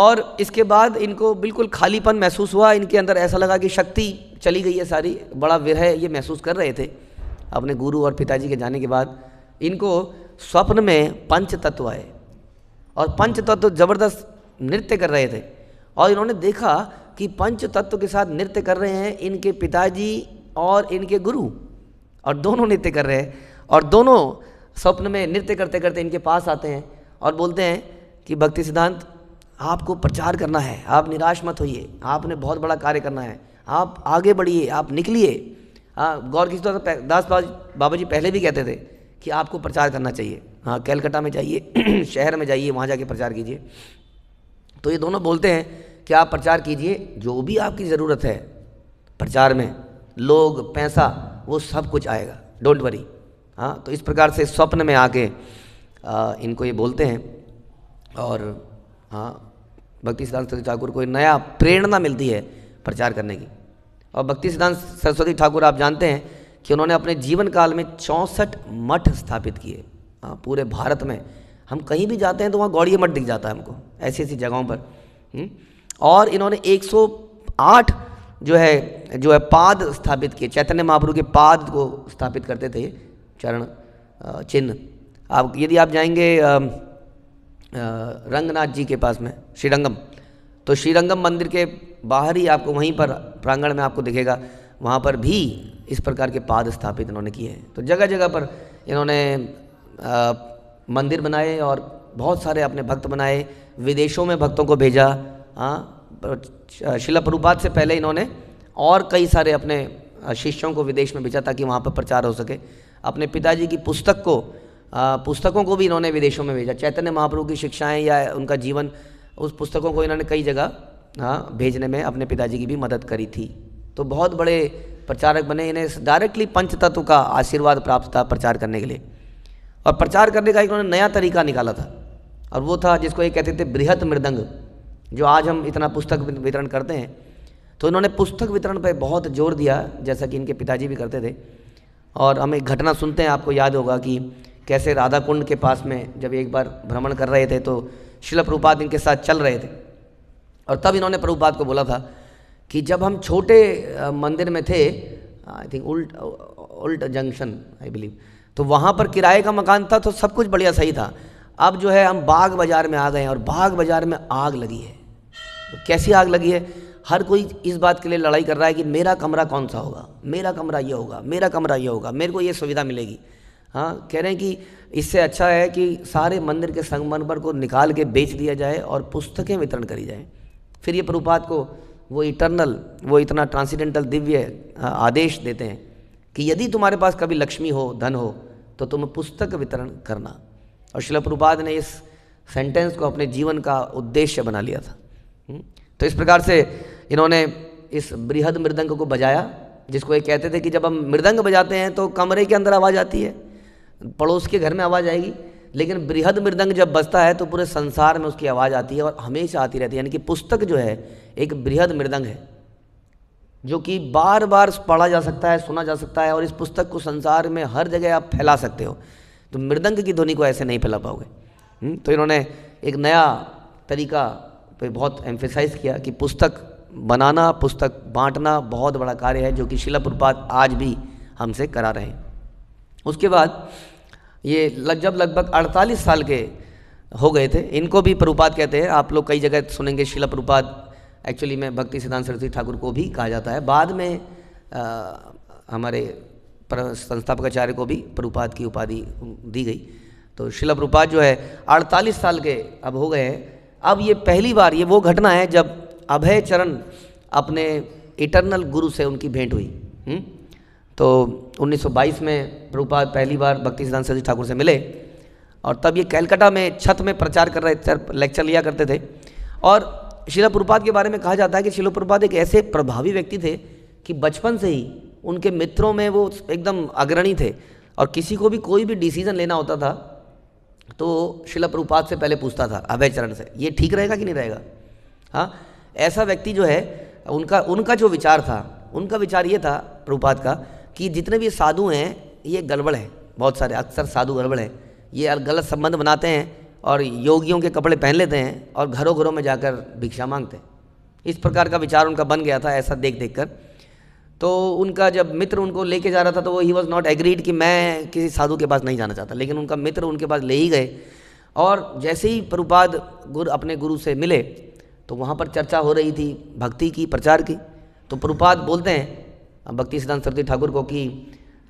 और इसके बाद इनको बिल्कुल खालीपन महसूस हुआ इनके अंदर ऐसा लगा कि शक्ति चली गई है सारी बड़ा विरह ये महसूस कर रहे थे अपने गुरु और पिताजी के जाने के बाद इनको स्वप्न में पंच तत्व आए और पंच तत्व जबरदस्त नृत्य कर रहे थे और इन्होंने देखा कि पंच तत्व के साथ नृत्य कर रहे हैं इनके पिताजी और इनके गुरु और दोनों नृत्य कर रहे हैं और दोनों स्वप्न में नृत्य करते करते इनके पास आते हैं और बोलते हैं कि भक्ति सिद्धांत आपको प्रचार करना है आप निराश मत होइए आपने बहुत बड़ा कार्य करना है आप आगे बढ़िए आप निकलिए हाँ गौर कीजिए तो दास बाबा जी पहले भी कहते थे कि आपको प्रचार करना चाहिए हाँ कैलकटा में जाइए शहर में जाइए वहाँ जाके प्रचार कीजिए तो ये दोनों बोलते हैं कि आप प्रचार कीजिए जो भी आपकी ज़रूरत है प्रचार में लोग पैसा वो सब कुछ आएगा डोंट वरी हाँ तो इस प्रकार से स्वप्न में आके आ, इनको ये बोलते हैं और हाँ भक्ति सिद्धांत ठाकुर को नया प्रेरणा मिलती है प्रचार करने की और भक्ति सिद्धांत सरस्वती ठाकुर आप जानते हैं कि उन्होंने अपने जीवन काल में चौंसठ मठ स्थापित किए हाँ, पूरे भारत में हम कहीं भी जाते हैं तो वहाँ गौड़ीय मठ दिख जाता है हमको ऐसी ऐसी जगहों पर हम्म, और इन्होंने 108 जो है जो है पाद स्थापित किए चैतन्य महाप्रभु के पाद को स्थापित करते थे चरण चिन्ह आप यदि आप जाएंगे रंगनाथ जी के पास में श्रीरंगम तो श्रीरंगम मंदिर के बाहर ही आपको वहीं पर प्रांगण में आपको दिखेगा वहाँ पर भी इस प्रकार के पाद स्थापित इन्होंने किए हैं तो जगह जगह पर इन्होंने मंदिर बनाए और बहुत सारे अपने भक्त बनाए विदेशों में भक्तों को भेजा हाँ शिला प्रभुपात से पहले इन्होंने और कई सारे अपने शिष्यों को विदेश में भेजा ताकि वहाँ पर प्रचार हो सके अपने पिताजी की पुस्तक को पुस्तकों को भी इन्होंने विदेशों में भेजा चैतन्य महाप्रभु की शिक्षाएं या उनका जीवन उस पुस्तकों को इन्होंने कई जगह हाँ भेजने में अपने पिताजी की भी मदद करी थी तो बहुत बड़े प्रचारक बने इन्हें डायरेक्टली पंच तत्व का आशीर्वाद प्राप्त था प्रचार करने के लिए और प्रचार करने का एक उन्होंने नया तरीका निकाला था और वो था जिसको ये कहते थे बृहत मृदंग जो आज हम इतना पुस्तक वितरण करते हैं तो इन्होंने पुस्तक वितरण पर बहुत जोर दिया जैसा कि इनके पिताजी भी करते थे और हम एक घटना सुनते हैं आपको याद होगा कि कैसे राधा कुंड के पास में जब एक बार भ्रमण कर रहे थे तो शिलप रूपात इनके साथ चल रहे थे और तब इन्होंने प्रभुपाद को बोला था कि जब हम छोटे मंदिर में थे आई थिंक उल्ट उल्ट जंक्शन आई बिलीव तो वहाँ पर किराए का मकान था तो सब कुछ बढ़िया सही था अब जो है हम बाग बाज़ार में आ गए हैं और बाग बाज़ार में आग लगी है तो कैसी आग लगी है हर कोई इस बात के लिए लड़ाई कर रहा है कि मेरा कमरा कौन सा होगा मेरा कमरा ये होगा मेरा कमरा ये होगा मेरे को ये सुविधा मिलेगी हाँ कह रहे हैं कि इससे अच्छा है कि सारे मंदिर के संगमरमर को निकाल के बेच दिया जाए और पुस्तकें वितरण करी जाएँ फिर ये प्रभुपाद को वो इटर्नल वो इतना ट्रांसीडेंटल दिव्य आदेश देते हैं कि यदि तुम्हारे पास कभी लक्ष्मी हो धन हो तो तुम पुस्तक वितरण करना और शिला प्रभुपाद ने इस सेंटेंस को अपने जीवन का उद्देश्य बना लिया था हम्म? तो इस प्रकार से इन्होंने इस बृहद मृदंग को बजाया जिसको ये कहते थे कि जब हम मृदंग बजाते हैं तो कमरे के अंदर आवाज़ आती है पड़ोस के घर में आवाज़ आएगी लेकिन बृहद मृदंग जब बजता है तो पूरे संसार में उसकी आवाज़ आती है और हमेशा आती रहती है यानी कि पुस्तक जो है एक बृहद मृदंग है जो कि बार बार पढ़ा जा सकता है सुना जा सकता है और इस पुस्तक को संसार में हर जगह आप फैला सकते हो तो मृदंग की ध्वनि को ऐसे नहीं फैला पाओगे हम्म, तो इन्होंने एक नया तरीका पे बहुत एम्फेसाइज किया कि पुस्तक बनाना पुस्तक बांटना बहुत बड़ा कार्य है जो कि शिलापुरपात आज भी हमसे करा रहे हैं उसके बाद ये लग जब लगभग 48 साल के हो गए थे इनको भी प्रूपात कहते हैं आप लोग कई जगह सुनेंगे शिला प्रूपात एक्चुअली में भक्ति सिद्धांत सरस्वती ठाकुर को भी कहा जाता है बाद में आ, हमारे संस्थापकाचार्य को भी प्रूपात की उपाधि दी गई तो शिला प्रूपात जो है 48 साल के अब हो गए हैं अब ये पहली बार ये वो घटना है जब अभय चरण अपने इटरनल गुरु से उनकी भेंट हुई हुँ? हम्म? तो 1922 में प्रभुपाद पहली बार भक्ति सिद्धांत सरजी ठाकुर से मिले और तब ये कैलकाटा में छत में प्रचार कर रहे लेक्चर लिया करते थे और शिला प्रपात के बारे में कहा जाता है कि शिला प्रपात एक ऐसे प्रभावी व्यक्ति थे कि बचपन से ही उनके मित्रों में वो एकदम अग्रणी थे और किसी को भी कोई भी डिसीजन लेना होता था तो शिला प्रभुपाद से पहले पूछता था अभय चरण से ये ठीक रहेगा कि नहीं रहेगा हाँ ऐसा व्यक्ति जो है उनका उनका जो विचार था उनका विचार ये था प्रभुपाद का कि जितने भी साधु हैं ये गड़बड़ है बहुत सारे अक्सर साधु गड़बड़ है ये गलत संबंध बनाते हैं और योगियों के कपड़े पहन लेते हैं और घरों घरों में जाकर भिक्षा मांगते हैं इस प्रकार का विचार उनका बन गया था ऐसा देख देख कर तो उनका जब मित्र उनको लेके जा रहा था तो वो ही वॉज नॉट एग्रीड कि मैं किसी साधु के पास नहीं जाना चाहता लेकिन उनका मित्र उनके पास ले ही गए और जैसे ही प्रभुपाद गुरु अपने गुरु से मिले तो वहाँ पर चर्चा हो रही थी भक्ति की प्रचार की तो प्रभुपाद बोलते हैं भक्ति सिद्धांत सरती ठाकुर को कि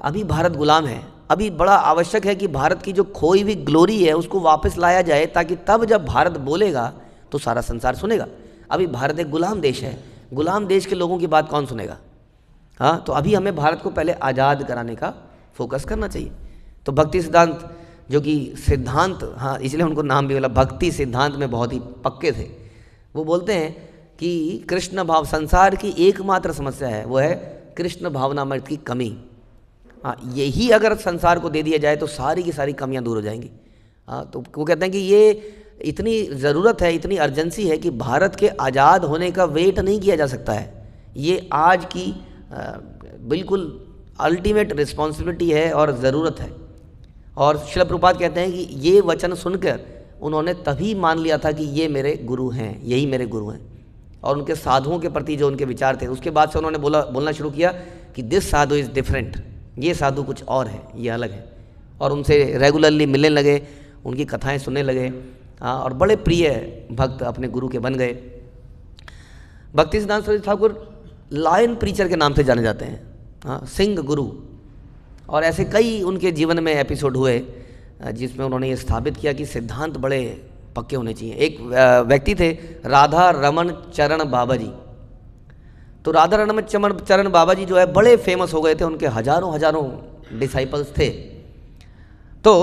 अभी भारत गुलाम है अभी बड़ा आवश्यक है कि भारत की जो खोई हुई ग्लोरी है उसको वापस लाया जाए ताकि तब जब भारत बोलेगा तो सारा संसार सुनेगा अभी भारत एक गुलाम देश है गुलाम देश के लोगों की बात कौन सुनेगा हाँ तो अभी हमें भारत को पहले आज़ाद कराने का फोकस करना चाहिए तो भक्ति सिद्धांत जो कि सिद्धांत हाँ इसलिए उनको नाम भी बोला भक्ति सिद्धांत में बहुत ही पक्के थे वो बोलते हैं कि कृष्ण भाव संसार की एकमात्र समस्या है वो है कृष्ण भावनामृत की कमी हाँ यही अगर संसार को दे दिया जाए तो सारी की सारी कमियाँ दूर हो जाएंगी हाँ तो वो कहते हैं कि ये इतनी ज़रूरत है इतनी अर्जेंसी है कि भारत के आज़ाद होने का वेट नहीं किया जा सकता है ये आज की आ, बिल्कुल अल्टीमेट रिस्पॉन्सिबिलिटी है और ज़रूरत है और शिल प्रपात कहते हैं कि ये वचन सुनकर उन्होंने तभी मान लिया था कि ये मेरे गुरु हैं यही मेरे गुरु हैं और उनके साधुओं के प्रति जो उनके विचार थे उसके बाद से उन्होंने बोला बोलना शुरू किया कि दिस साधु इज़ डिफरेंट ये साधु कुछ और है ये अलग है और उनसे रेगुलरली मिलने लगे उनकी कथाएं सुनने लगे हाँ और बड़े प्रिय भक्त अपने गुरु के बन गए भक्ति सिद्धांत सरस्वती ठाकुर लायन प्रीचर के नाम से जाने जाते हैं हाँ, सिंह गुरु और ऐसे कई उनके जीवन में एपिसोड हुए जिसमें उन्होंने ये स्थापित किया कि सिद्धांत बड़े पक्के होने चाहिए एक व्यक्ति थे राधा रमन चरण बाबा जी तो राधा रमन चमन चरण बाबा जी जो है बड़े फेमस हो गए थे उनके हजारों हजारों डिसाइपल्स थे तो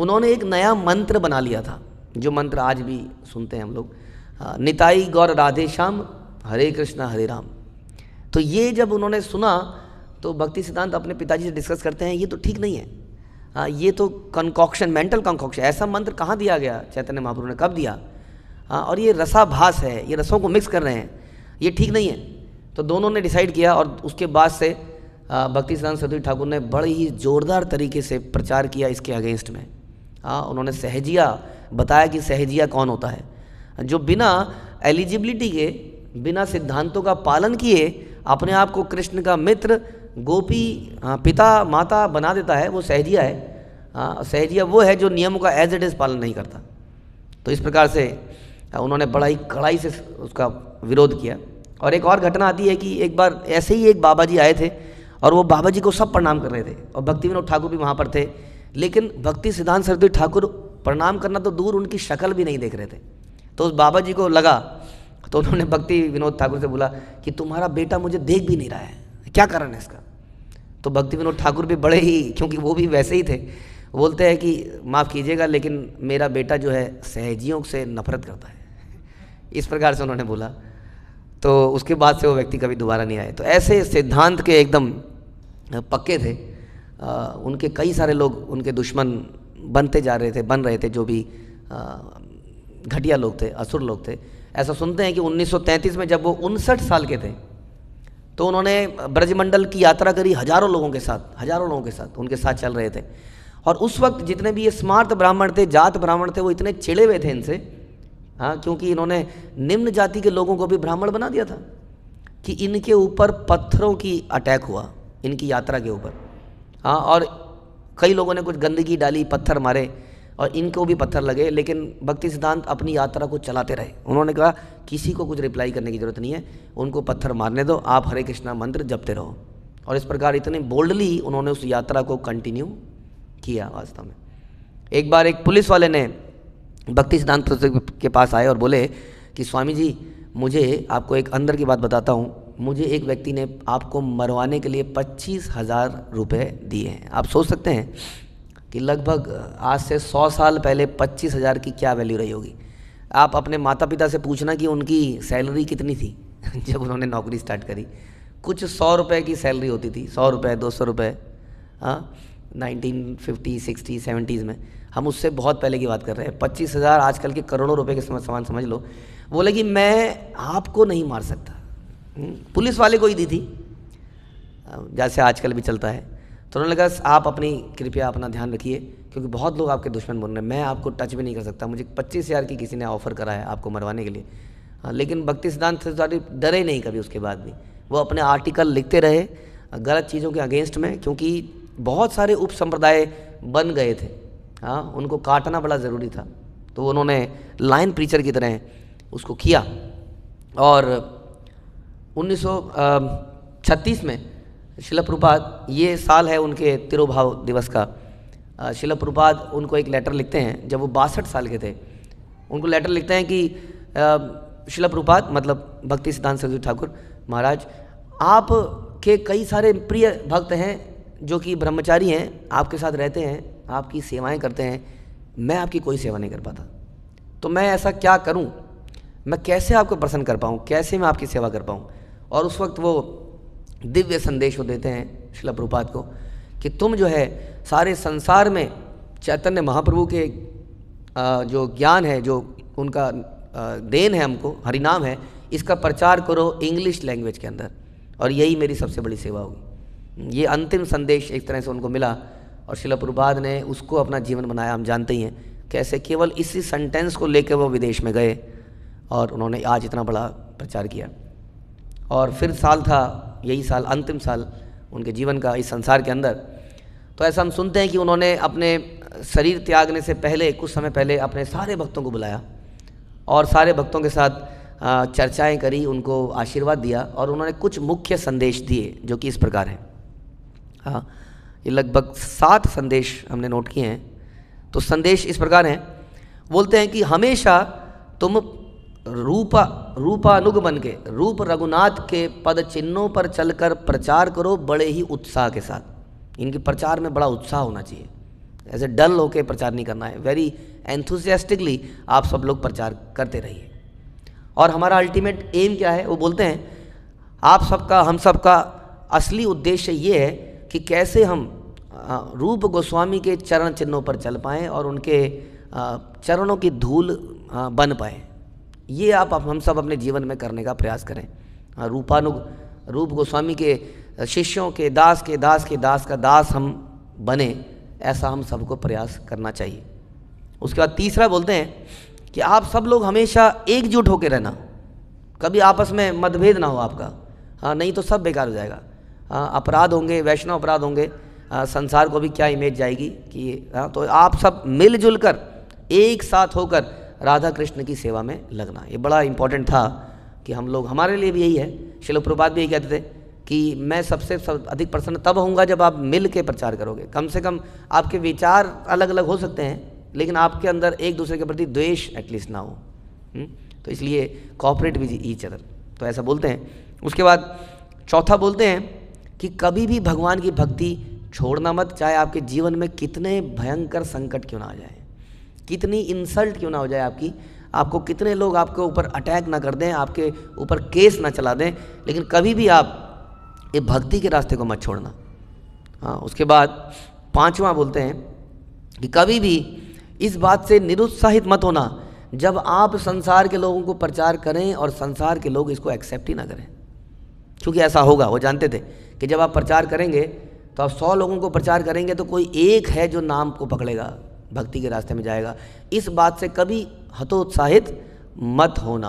उन्होंने एक नया मंत्र बना लिया था जो मंत्र आज भी सुनते हैं हम लोग निताई गौर राधे श्याम हरे कृष्णा हरे राम तो ये जब उन्होंने सुना तो भक्ति सिद्धांत अपने पिताजी से डिस्कस करते हैं ये तो ठीक नहीं है आ, हाँ, ये तो कंकॉक्शन मेंटल कंकॉक्शन ऐसा मंत्र कहाँ दिया गया चैतन्य महाप्रभु ने कब दिया आ, हाँ, और ये रसाभास है ये रसों को मिक्स कर रहे हैं ये ठीक नहीं है तो दोनों ने डिसाइड किया और उसके बाद से हाँ, भक्ति सदान सरस्वती ठाकुर ने बड़े ही ज़ोरदार तरीके से प्रचार किया इसके अगेंस्ट में आ, उन्होंने सहजिया बताया कि सहजिया कौन होता है जो बिना एलिजिबिलिटी के बिना सिद्धांतों का पालन किए अपने आप को कृष्ण का मित्र गोपी पिता माता बना देता है वो सहजिया है सहजिया वो है जो नियमों का एज इट इज़ पालन नहीं करता तो इस प्रकार से उन्होंने बड़ा ही कड़ाई से उसका विरोध किया और एक और घटना आती है कि एक बार ऐसे ही एक बाबा जी आए थे और वो बाबा जी को सब प्रणाम कर रहे थे और भक्ति विनोद ठाकुर भी वहाँ पर थे लेकिन भक्ति सिद्धांत सरस्वती ठाकुर प्रणाम करना तो दूर उनकी शक्ल भी नहीं देख रहे थे तो उस बाबा जी को लगा तो उन्होंने भक्ति विनोद ठाकुर से बोला कि तुम्हारा बेटा मुझे देख भी नहीं रहा है क्या कारण है इसका तो भक्ति विनोद ठाकुर भी बड़े ही क्योंकि वो भी वैसे ही थे बोलते हैं कि माफ़ कीजिएगा लेकिन मेरा बेटा जो है सहजियों से नफरत करता है इस प्रकार से उन्होंने बोला तो उसके बाद से वो व्यक्ति कभी दोबारा नहीं आए तो ऐसे सिद्धांत के एकदम पक्के थे आ, उनके कई सारे लोग उनके दुश्मन बनते जा रहे थे बन रहे थे जो भी घटिया लोग थे असुर लोग थे ऐसा सुनते हैं कि 1933 में जब वो उनसठ साल के थे तो उन्होंने ब्रजमंडल की यात्रा करी हजारों लोगों के साथ हजारों लोगों के साथ उनके साथ चल रहे थे और उस वक्त जितने भी ये स्मार्ट ब्राह्मण थे जात ब्राह्मण थे वो इतने चिड़े हुए थे इनसे हाँ क्योंकि इन्होंने निम्न जाति के लोगों को भी ब्राह्मण बना दिया था कि इनके ऊपर पत्थरों की अटैक हुआ इनकी यात्रा के ऊपर हाँ और कई लोगों ने कुछ गंदगी डाली पत्थर मारे और इनको भी पत्थर लगे लेकिन भक्ति सिद्धांत अपनी यात्रा को चलाते रहे उन्होंने कहा किसी को कुछ रिप्लाई करने की ज़रूरत नहीं है उनको पत्थर मारने दो आप हरे कृष्णा मंत्र जपते रहो और इस प्रकार इतने बोल्डली उन्होंने उस यात्रा को कंटिन्यू किया वास्तव में एक बार एक पुलिस वाले ने भक्ति सिद्धांत के पास आए और बोले कि स्वामी जी मुझे आपको एक अंदर की बात बताता हूँ मुझे एक व्यक्ति ने आपको मरवाने के लिए पच्चीस हज़ार रुपये दिए हैं आप सोच सकते हैं कि लगभग आज से सौ साल पहले पच्चीस हज़ार की क्या वैल्यू रही होगी आप अपने माता पिता से पूछना कि उनकी सैलरी कितनी थी जब उन्होंने नौकरी स्टार्ट करी कुछ सौ रुपये की सैलरी होती थी सौ रुपये दो सौ रुपये हाँ नाइनटीन फिफ्टी सिक्सटी सेवेंटीज़ में हम उससे बहुत पहले की बात कर रहे हैं पच्चीस हज़ार आजकल के करोड़ों रुपए के सामान समझ लो बोले कि मैं आपको नहीं मार सकता हम्म? पुलिस वाले को ही दी थी जैसे आजकल भी चलता है तो उन्होंने लगा आप अपनी कृपया अपना ध्यान रखिए क्योंकि बहुत लोग आपके दुश्मन बन रहे हैं मैं आपको टच भी नहीं कर सकता मुझे पच्चीस हज़ार की किसी ने ऑफ़र करा है आपको मरवाने के लिए हाँ लेकिन भक्ति सिद्धांत सरस्वती तो डरे नहीं कभी उसके बाद भी वो अपने आर्टिकल लिखते रहे गलत चीज़ों के अगेंस्ट में क्योंकि बहुत सारे उप संप्रदाय बन गए थे हाँ उनको काटना बड़ा ज़रूरी था तो उन्होंने लाइन प्रीचर की तरह उसको किया और छत्तीस में शिला ये साल है उनके तिरुभाव दिवस का शिला उनको एक लेटर लिखते हैं जब वो बासठ साल के थे उनको लेटर लिखते हैं कि शिला मतलब भक्ति सिद्धांत सरस्वती ठाकुर महाराज आप के कई सारे प्रिय भक्त हैं जो कि ब्रह्मचारी हैं आपके साथ रहते हैं आपकी सेवाएं करते हैं मैं आपकी कोई सेवा नहीं कर पाता तो मैं ऐसा क्या करूं मैं कैसे आपको प्रसन्न कर पाऊं कैसे मैं आपकी सेवा कर पाऊं और उस वक्त वो दिव्य संदेश वो देते हैं शिला को कि तुम जो है सारे संसार में चैतन्य महाप्रभु के जो ज्ञान है जो उनका देन है हमको हरिनाम है इसका प्रचार करो इंग्लिश लैंग्वेज के अंदर और यही मेरी सबसे बड़ी सेवा होगी ये अंतिम संदेश एक तरह से उनको मिला और शिला प्रभुपाद ने उसको अपना जीवन बनाया हम जानते ही हैं कैसे केवल इसी सेंटेंस को लेकर वो विदेश में गए और उन्होंने आज इतना बड़ा प्रचार किया और फिर साल था यही साल अंतिम साल उनके जीवन का इस संसार के अंदर तो ऐसा हम सुनते हैं कि उन्होंने अपने शरीर त्यागने से पहले कुछ समय पहले अपने सारे भक्तों को बुलाया और सारे भक्तों के साथ चर्चाएं करी उनको आशीर्वाद दिया और उन्होंने कुछ मुख्य संदेश दिए जो कि इस प्रकार हैं हाँ ये लगभग सात संदेश हमने नोट किए हैं तो संदेश इस प्रकार हैं बोलते हैं कि हमेशा तुम रूप रूपानुग बन के रूप रघुनाथ के पद चिन्हों पर चलकर प्रचार करो बड़े ही उत्साह के साथ इनके प्रचार में बड़ा उत्साह होना चाहिए ऐसे डल होके प्रचार नहीं करना है वेरी एंथुजियास्टिकली आप सब लोग प्रचार करते रहिए और हमारा अल्टीमेट एम क्या है वो बोलते हैं आप सबका हम सबका असली उद्देश्य ये है कि कैसे हम रूप गोस्वामी के चरण चिन्हों पर चल पाएँ और उनके चरणों की धूल बन पाएँ ये आप हम सब अपने जीवन में करने का प्रयास करें हाँ रूपानुग रूप गोस्वामी के शिष्यों के दास के दास के दास का दास हम बने ऐसा हम सबको प्रयास करना चाहिए उसके बाद तीसरा बोलते हैं कि आप सब लोग हमेशा एकजुट होकर रहना कभी आपस में मतभेद ना हो आपका हाँ नहीं तो सब बेकार हो जाएगा हाँ अपराध होंगे वैष्णव अपराध होंगे आ, हाँ, संसार को भी क्या इमेज जाएगी कि हाँ तो आप सब मिलजुल कर एक साथ होकर राधा कृष्ण की सेवा में लगना ये बड़ा इंपॉर्टेंट था कि हम लोग हमारे लिए भी यही है शिलोप्रपात भी यही कहते थे कि मैं सबसे सब अधिक प्रसन्न तब होऊंगा जब आप मिल के प्रचार करोगे कम से कम आपके विचार अलग अलग हो सकते हैं लेकिन आपके अंदर एक दूसरे के प्रति द्वेष एटलीस्ट ना हो हम्म? तो इसलिए कॉपरेट विज ईच अदर तो ऐसा बोलते हैं उसके बाद चौथा बोलते हैं कि कभी भी भगवान की भक्ति छोड़ना मत चाहे आपके जीवन में कितने भयंकर संकट क्यों ना आ जाए कितनी इंसल्ट क्यों ना हो जाए आपकी आपको कितने लोग आपके ऊपर अटैक ना कर दें आपके ऊपर केस ना चला दें लेकिन कभी भी आप ये भक्ति के रास्ते को मत छोड़ना हाँ उसके बाद पांचवा बोलते हैं कि कभी भी इस बात से निरुत्साहित मत होना जब आप संसार के लोगों को प्रचार करें और संसार के लोग इसको एक्सेप्ट ही ना करें क्योंकि ऐसा होगा वो जानते थे कि जब आप प्रचार करेंगे तो आप सौ लोगों को प्रचार करेंगे तो कोई एक है जो नाम को पकड़ेगा भक्ति के रास्ते में जाएगा इस बात से कभी हतोत्साहित मत होना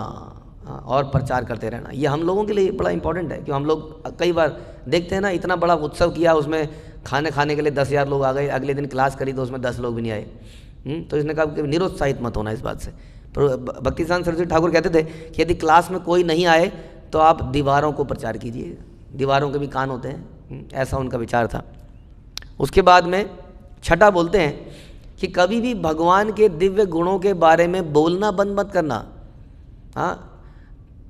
हाँ, और प्रचार करते रहना ये हम लोगों के लिए बड़ा इंपॉर्टेंट है क्यों हम लोग कई बार देखते हैं ना इतना बड़ा उत्सव किया उसमें खाने खाने के लिए दस हज़ार लोग आ गए अगले दिन क्लास करी तो उसमें दस लोग भी नहीं आए हम्म, तो इसने कहा कि निरुत्साहित मत होना इस बात से पर भक्तिसान सरस्वती ठाकुर कहते थे कि यदि क्लास में कोई नहीं आए तो आप दीवारों को प्रचार कीजिए दीवारों के भी कान होते हैं हम्म, ऐसा उनका विचार था उसके बाद में छठा बोलते हैं कि कभी भी भगवान के दिव्य गुणों के बारे में बोलना बंद मत करना हाँ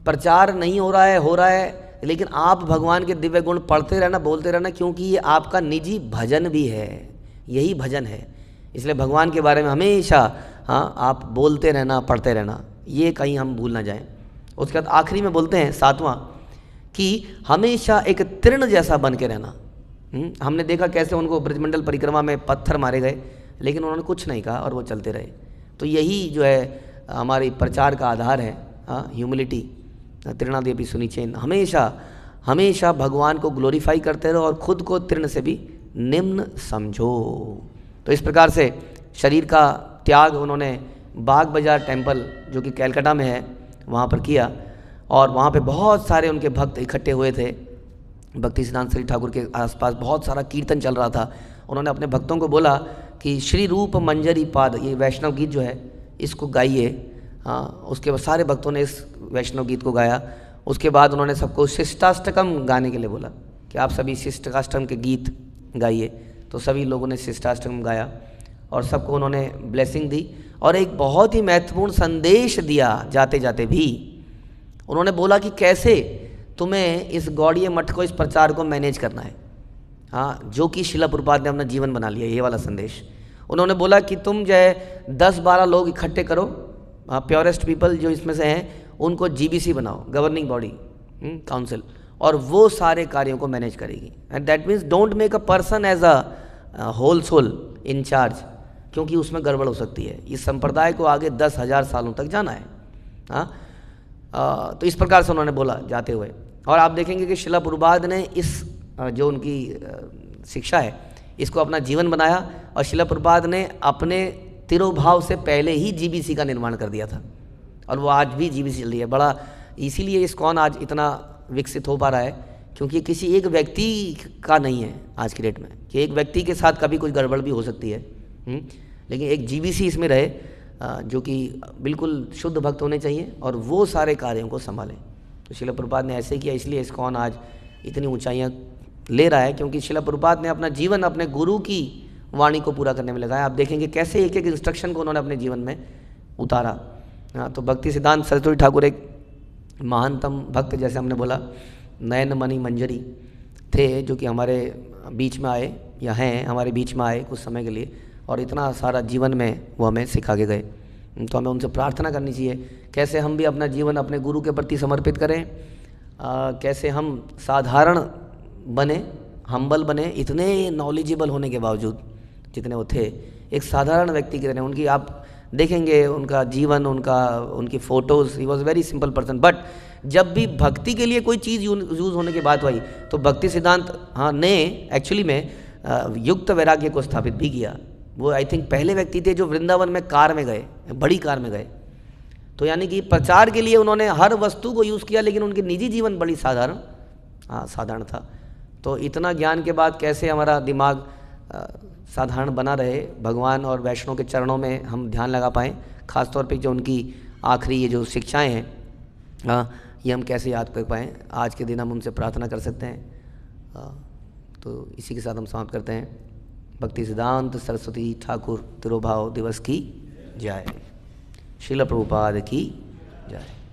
प्रचार नहीं हो रहा है हो रहा है लेकिन आप भगवान के दिव्य गुण पढ़ते रहना बोलते रहना क्योंकि ये आपका निजी भजन भी है यही भजन है इसलिए भगवान के बारे में हमेशा हाँ आप बोलते रहना पढ़ते रहना ये कहीं हम भूल ना जाएं उसके बाद आखिरी में बोलते हैं सातवां कि हमेशा एक तीर्ण जैसा बन के रहना हम्म, हमने देखा कैसे उनको ब्रजमंडल परिक्रमा में पत्थर मारे गए लेकिन उन्होंने कुछ नहीं कहा और वो चलते रहे तो यही जो है हमारे प्रचार का आधार है हाँ ह्यूमिलिटी तृणा देवी सुनी चैन हमेशा हमेशा भगवान को ग्लोरीफाई करते रहो और खुद को तीर्ण से भी निम्न समझो तो इस प्रकार से शरीर का त्याग उन्होंने बाग बाजार टेम्पल जो कि कैलकाटा में है वहाँ पर किया और वहाँ पे बहुत सारे उनके भक्त इकट्ठे हुए थे भक्ति सिद्धांत श्री ठाकुर के आसपास बहुत सारा कीर्तन चल रहा था उन्होंने अपने भक्तों को बोला कि श्री रूप मंजरी पाद ये वैष्णव गीत जो है इसको गाइए हाँ उसके बाद सारे भक्तों ने इस वैष्णव गीत को गाया उसके बाद उन्होंने सबको शिष्टाष्टकम गाने के लिए बोला कि आप सभी शिष्टाष्टम के गीत गाइए तो सभी लोगों ने शिष्टाष्टकम गाया और सबको उन्होंने ब्लेसिंग दी और एक बहुत ही महत्वपूर्ण संदेश दिया जाते जाते भी उन्होंने बोला कि कैसे तुम्हें इस गौड़ीय मठ को इस प्रचार को मैनेज करना है हाँ जो कि शिला प्रपात ने अपना जीवन बना लिया ये वाला संदेश उन्होंने बोला कि तुम जो है दस बारह लोग इकट्ठे करो हाँ, प्योरेस्ट पीपल जो इसमें से हैं उनको जीबीसी बनाओ गवर्निंग बॉडी काउंसिल और वो सारे कार्यों को मैनेज करेगी and that means don't make a person as a whole soul in charge क्योंकि उसमें गड़बड़ हो सकती है इस संप्रदाय को आगे दस हज़ार सालों तक जाना है हाँ uh, तो इस प्रकार से उन्होंने बोला जाते हुए और आप देखेंगे कि शिला प्रबाद ने इस जो उनकी शिक्षा है इसको अपना जीवन बनाया और शिला प्रपात ने अपने तिरुभाव से पहले ही जीबीसी का निर्माण कर दिया था और वो आज भी जीबीसी चल रही है बड़ा इसीलिए कौन आज इतना विकसित हो पा रहा है क्योंकि किसी एक व्यक्ति का नहीं है आज के डेट में कि एक व्यक्ति के साथ कभी कुछ गड़बड़ भी हो सकती है हुँ? हम्म? लेकिन एक जी इसमें रहे जो कि बिल्कुल शुद्ध भक्त होने चाहिए और वो सारे कार्यों को संभालें तो शिला प्रपात ने ऐसे किया इसलिए कौन आज इतनी ऊंचाइयां ले रहा है क्योंकि शिला प्रपात ने अपना जीवन अपने गुरु की वाणी को पूरा करने में लगाया आप देखेंगे कैसे एक एक इंस्ट्रक्शन को उन्होंने अपने जीवन में उतारा हाँ तो भक्ति सिद्धांत सरस्वती ठाकुर एक महानतम भक्त जैसे हमने बोला नयन मणि मंजरी थे जो कि हमारे बीच में आए या हैं हमारे बीच में आए कुछ समय के लिए और इतना सारा जीवन में वो हमें सिखा के गए तो हमें उनसे प्रार्थना करनी चाहिए कैसे हम भी अपना जीवन अपने गुरु के प्रति समर्पित करें आ, कैसे हम साधारण बने हम्बल बने इतने नॉलेजेबल होने के बावजूद जितने वो थे एक साधारण व्यक्ति की तरह उनकी आप देखेंगे उनका जीवन उनका उनकी photos he was very simple person but जब भी भक्ति के लिए कोई चीज़ यूज़ होने की बात हुई तो भक्ति सिद्धांत हाँ ने एक्चुअली में युक्त वैराग्य को स्थापित भी किया वो आई थिंक पहले व्यक्ति थे जो वृंदावन में कार में गए बड़ी कार में गए तो यानी कि प्रचार के लिए उन्होंने हर वस्तु को यूज़ किया लेकिन उनके निजी जीवन बड़ी साधारण हाँ साधारण था तो इतना ज्ञान के बाद कैसे हमारा दिमाग साधारण बना रहे भगवान और वैष्णव के चरणों में हम ध्यान लगा पाएँ ख़ासतौर पर जो उनकी आखिरी ये जो शिक्षाएँ हैं ये हम कैसे याद कर पाएँ आज के दिन हम उनसे प्रार्थना कर सकते हैं तो इसी के साथ हम समाप्त करते हैं भक्ति सिद्धांत सरस्वती ठाकुर तिरुभाव दिवस की जय शिल प्रभुपाद की जय